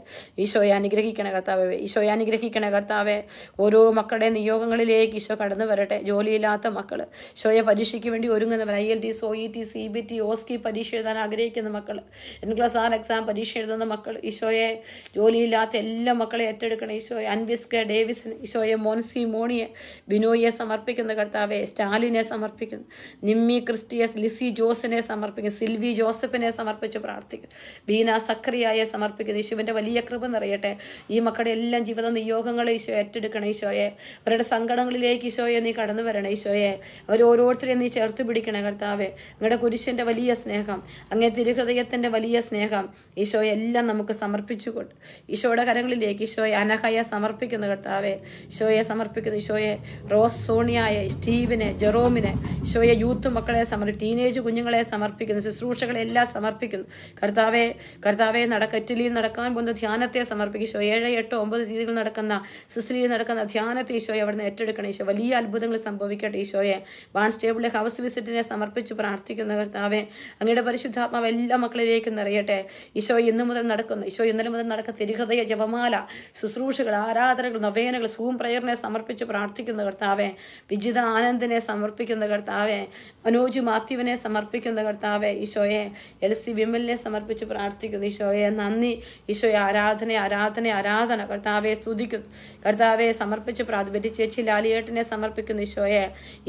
ഈശോയെ അനുഗ്രഹിക്കണ കർത്താവേ ഈശോയെ അനുഗ്രഹിക്കണേ കർത്താവെ ഓരോ മക്കളുടെ നിയോഗങ്ങളിലേക്ക് ഈശോ കടന്നു വരട്ടെ ജോലിയില്ലാത്ത മക്കൾ ഈശോയെ പരീക്ഷയ്ക്ക് വേണ്ടി ഒരുങ്ങുന്നവർ ഐ എൽ ടി സോ E T C B T OSCE പരീക്ഷ എഴുതാൻ ആഗ്രഹിക്കുന്ന മക്കൾ എൻ ക്ലാസ് ആർ എക്സാം പരീക്ഷ എഴുതുന്ന മക്കൾ ഈശോയെ ജോലിയില്ലാത്ത എല്ലാ മക്കളെ ഏറ്റെടുക്കണം ഈശോയെ അൻവിസ്ക ഡേവിസിന് ഈശോയെ മോൻസി മോണിയെ ബിനോയെ സമർപ്പിക്കുന്ന കർത്താവെ സ്റ്റാലിനെ സമർപ്പിക്കുന്നു നിമ്മി ക്രിസ്റ്റിയസ് ലിസി ജോസിനെ സമർപ്പിക്കുന്നു സിൽവി ജോസഫിനെ സമർപ്പിച്ച് പ്രാർത്ഥിക്കുന്നു ബീന സക്രിയായെ സമർപ്പിക്കുന്നു യേശുവിൻ്റെ വലിയ കൃപ നിറയട്ടെ ഈ മക്കളുടെ എല്ലാം ജീവിത നിയോഗങ്ങളെ ഈശോ ഏറ്റെടുക്കണം ഈശോയെ അവരുടെ സങ്കടങ്ങളിലേക്ക് ഈശോയെ നീ കടന്നു വരണം ഈശോയെ അവരോരോരുത്തരെയും നീ ചേർത്ത് പിടിക്കണം കർത്താവെ നിങ്ങളുടെ കുരിശിൻ്റെ വലിയ സ്നേഹം അങ്ങേ തിരുഹൃദയത്തിൻ്റെ വലിയ സ്നേഹം ഈശോയെ എല്ലാം നമുക്ക് സമർപ്പിച്ചുകൊണ്ട് ഈശോയുടെ കരങ്ങളിലേക്ക് ഈശോയെ അനഹയ സമർപ്പിക്കുന്ന കർത്താവെ ഈശോ ഈശോയെ സമർപ്പിക്കുന്നു ഈശോയെ റോസ് സോണിയായ സ്റ്റീവിനെ ജെറോമിനെ ഈശോയെ യൂത്ത് മക്കളെ സമർ ടീനേജ് കുഞ്ഞുങ്ങളെ സമർപ്പിക്കുന്നു ശുശ്രൂഷകളെ എല്ലാം സമർപ്പിക്കുന്നു കർത്താവെ കർത്താവെ നടക്ക ഇറ്റലിയിൽ നടക്കാൻ പോകുന്ന ധ്യാനത്തെ സമർപ്പിക്കും ഈശോ ഏഴ് എട്ട് ഒമ്പത് തീയതികൾ നടക്കുന്ന സിസ്ലിയിൽ നടക്കുന്ന ധ്യാനത്തെ ഈശോയെ നിന്ന് ഏറ്റെടുക്കണം ഈശോ വലിയ അത്ഭുതങ്ങൾ സംഭവിക്കട്ടെ ഈശോയെ വാൺസ്റ്റേബിളിലെ ഹൗസ് വിസിറ്റിനെ സമർപ്പിച്ച് പ്രാർത്ഥിക്കുന്ന കർത്താവെ അങ്ങയുടെ പരിശുദ്ധാത്മാവ് എല്ലാ മക്കളിലേക്കും നിറയട്ടെ ഈശോ ഇന്നു മുതൽ നടക്കുന്നു ഈശോ ഇന്നലെ മുതൽ നടക്കുന്ന തിരുഹൃദയ ജപമാല ശുശ്രൂഷകൾ ആരാധനകൾ നൊവേനകൾ സൂം പ്രയോഗം സുധീറിനെ സമർപ്പിച്ച് പ്രാർത്ഥിക്കുന്ന കർത്താവെ വിജിത ആനന്ദിനെ സമർപ്പിക്കുന്ന കർത്താവെ മനോജ് മാത്യുവിനെ സമർപ്പിക്കുന്ന കർത്താവെ ഈശോയെ എൽ സി വിമലിനെ സമർപ്പിച്ച് പ്രാർത്ഥിക്കുന്നു ഈശോയെ നന്ദി ഈശോയെ ആരാധന ആരാധന ആരാധന കർത്താവെ സ്തുതിക്കുന്നു കർത്താവെ സമർപ്പിച്ച് പ്രാതിപറ്റി ചേച്ചി ലാലിയേട്ടനെ സമർപ്പിക്കുന്നു ഈശോയെ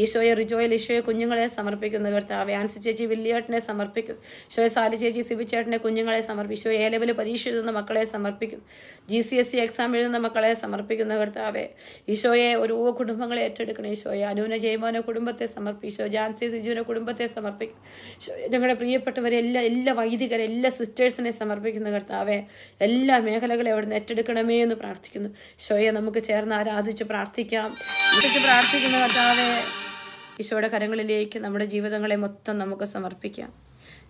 ഈശോയെ റിജോയൽ ഈശോയെ കുഞ്ഞുങ്ങളെ സമർപ്പിക്കുന്ന കർത്താവെ ആൻസി ചേച്ചി വില്ലിയേട്ടനെ സമർപ്പിക്കുന്നു ഈശോയെ സാലി ചേച്ചി സിബിച്ചേട്ടനെ കുഞ്ഞുങ്ങളെ സമർപ്പിച്ചു ഈശോയെ ഏ ലെവൽ പരീക്ഷ എഴുതുന്ന മക്കളെ സമർപ്പിക്കുന്നു G C S C exam e എഴുതുന്ന മക്കളെ സമർപ്പിക്കുന്ന കർത്താവെ ഈശോയെ ഓരോ കുടുംബങ്ങളെ ഏറ്റെടുക്കണം ഈശോയെ അനുവിനെ ജയ്മോനെ കുടുംബത്തെ സമർപ്പിക്കും ഈശോ ജാൻസി സിജുവിനെ കുടുംബത്തെ സമർപ്പിക്കും ഞങ്ങളുടെ പ്രിയപ്പെട്ടവരെ എല്ലാ എല്ലാ വൈദികരെ എല്ലാ സിസ്റ്റേഴ്സിനെ സമർപ്പിക്കുന്ന കർത്താവെ എല്ലാ മേഖലകളെ അവിടുന്ന് ഏറ്റെടുക്കണമേ എന്ന് പ്രാർത്ഥിക്കുന്നു ഈശോയെ നമുക്ക് ചേർന്ന് ആരാധിച്ച് പ്രാർത്ഥിക്കാം പ്രാർത്ഥിക്കുന്ന കർത്താവെ ഈശോയുടെ കരങ്ങളിലേക്ക് നമ്മുടെ ജീവിതങ്ങളെ മൊത്തം നമുക്ക് സമർപ്പിക്കാം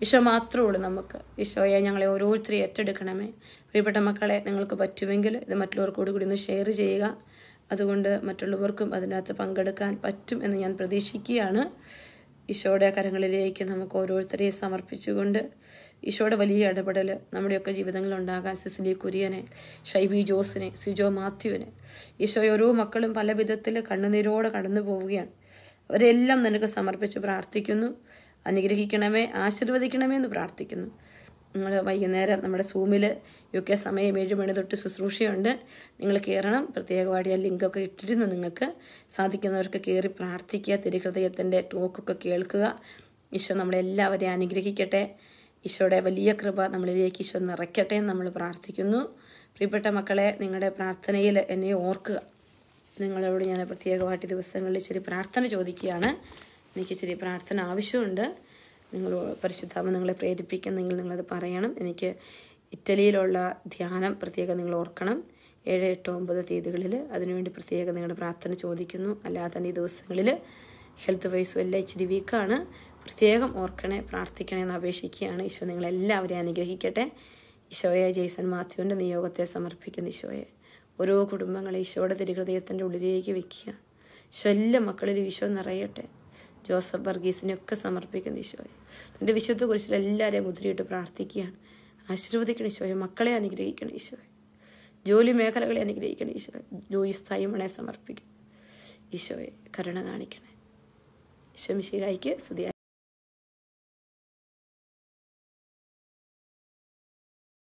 ഈശോ മാത്രമേ ഉള്ളൂ നമുക്ക് ഈശോയെ ഞങ്ങളെ ഓരോരുത്തരെയും ഏറ്റെടുക്കണമേ പ്രിയപ്പെട്ട മക്കളെ നിങ്ങൾക്ക് പറ്റുമെങ്കിൽ ഇത് മറ്റുള്ളവർ കൂടി ഒന്ന് ഷെയർ ചെയ്യുക അതുകൊണ്ട് മറ്റുള്ളവർക്കും അതിനകത്ത് പങ്കെടുക്കാൻ പറ്റും എന്ന് ഞാൻ പ്രതീക്ഷിക്കുകയാണ് ഈശോയുടെ കരങ്ങളിലേക്ക് നമുക്ക് ഓരോരുത്തരെയും സമർപ്പിച്ചുകൊണ്ട് ഈശോയുടെ വലിയ ഇടപെടൽ നമ്മുടെയൊക്കെ ജീവിതങ്ങൾ ഉണ്ടാകാൻ സിസിലി കുര്യനെ ഷൈബി ജോസിനെ സിജോ മാത്യുവിനെ ഈശോയെ ഓരോ മക്കളും പല വിധത്തിൽ കണ്ണുനീരോടെ കടന്നു പോവുകയാണ് അവരെല്ലാം നിനക്ക് സമർപ്പിച്ച് പ്രാർത്ഥിക്കുന്നു അനുഗ്രഹിക്കണമേ ആശീർവദിക്കണമേ എന്ന് പ്രാർത്ഥിക്കുന്നു നമ്മൾ വൈകുന്നേരം നമ്മുടെ സൂമിൽ യു കെ സമയം ഏഴ് മണി തൊട്ട് ശുശ്രൂഷയുണ്ട് നിങ്ങൾ കയറണം പ്രത്യേകമായിട്ട് ഞാൻ ലിങ്കൊക്കെ ഇട്ടിരുന്നു നിങ്ങൾക്ക് സാധിക്കുന്നവർക്ക് കയറി പ്രാർത്ഥിക്കുക തിരുഹൃദയത്തിൻ്റെ ടോക്കൊക്കെ കേൾക്കുക ഈശോ നമ്മളെല്ലാവരെയും അനുഗ്രഹിക്കട്ടെ ഈശോയുടെ വലിയ കൃപ നമ്മളിലേക്ക് ഈശോ നിറയ്ക്കട്ടെ എന്ന് നമ്മൾ പ്രാർത്ഥിക്കുന്നു പ്രിയപ്പെട്ട മക്കളെ നിങ്ങളുടെ പ്രാർത്ഥനയിൽ എന്നെ ഓർക്കുക നിങ്ങളോട് ഞാൻ പ്രത്യേകമായിട്ട് ദിവസങ്ങളിൽ ഇച്ചിരി പ്രാർത്ഥന ചോദിക്കുകയാണ് എനിക്ക് ഇച്ചിരി പ്രാർത്ഥന ആവശ്യമുണ്ട് നിങ്ങൾ പരിശുദ്ധാമ നിങ്ങളെ പ്രേരിപ്പിക്കുന്നെങ്കിൽ നിങ്ങളത് പറയണം എനിക്ക് ഇറ്റലിയിലുള്ള ധ്യാനം പ്രത്യേകം നിങ്ങൾ ഓർക്കണം ഏഴ് എട്ട് ഒമ്പത് തീയതികളിൽ അതിനുവേണ്ടി പ്രത്യേകം നിങ്ങളുടെ പ്രാർത്ഥന ചോദിക്കുന്നു അല്ലാതെ തന്നെ ഈ ദിവസങ്ങളിൽ ഹെൽത്ത് വൈസും എല്ലാം ഇച്ചിരി വീക്കാണ് പ്രത്യേകം ഓർക്കണേ പ്രാർത്ഥിക്കണേ എന്ന് അപേക്ഷിക്കുകയാണ് ഈശോ നിങ്ങളെല്ലാവരെയും അനുഗ്രഹിക്കട്ടെ ഈശോയെ ജെയ്സൺ മാത്യുവിൻ്റെ നിയോഗത്തെ സമർപ്പിക്കുന്ന ഈശോയെ ഓരോ കുടുംബങ്ങളെ ഈശോയുടെ തിരുഹൃദയത്തിൻ്റെ ഉള്ളിലേക്ക് വെക്കുക ഈശോ എല്ലാ മക്കളിലും ഈശോ നിറയട്ടെ ജോസഫ് വർഗീസിനെയൊക്കെ സമർപ്പിക്കുന്ന ഈശോയെ തൻ്റെ വിശുദ്ധ എല്ലാവരെയും മുദ്രയിട്ട് പ്രാർത്ഥിക്കുകയാണ് ആശീർവദിക്കണം ഈശോയെ മക്കളെ അനുഗ്രഹിക്കണം ഈശോയെ ജോലി മേഖലകളെ അനുഗ്രഹിക്കണം ഈശോയെ ജോലി സ്ഥൈമണെ സമർപ്പിക്കണം ഈശോയെ കരുണ കാണിക്കണേ ഈശോ മിശീലായിക്ക് സ്തുതിയായി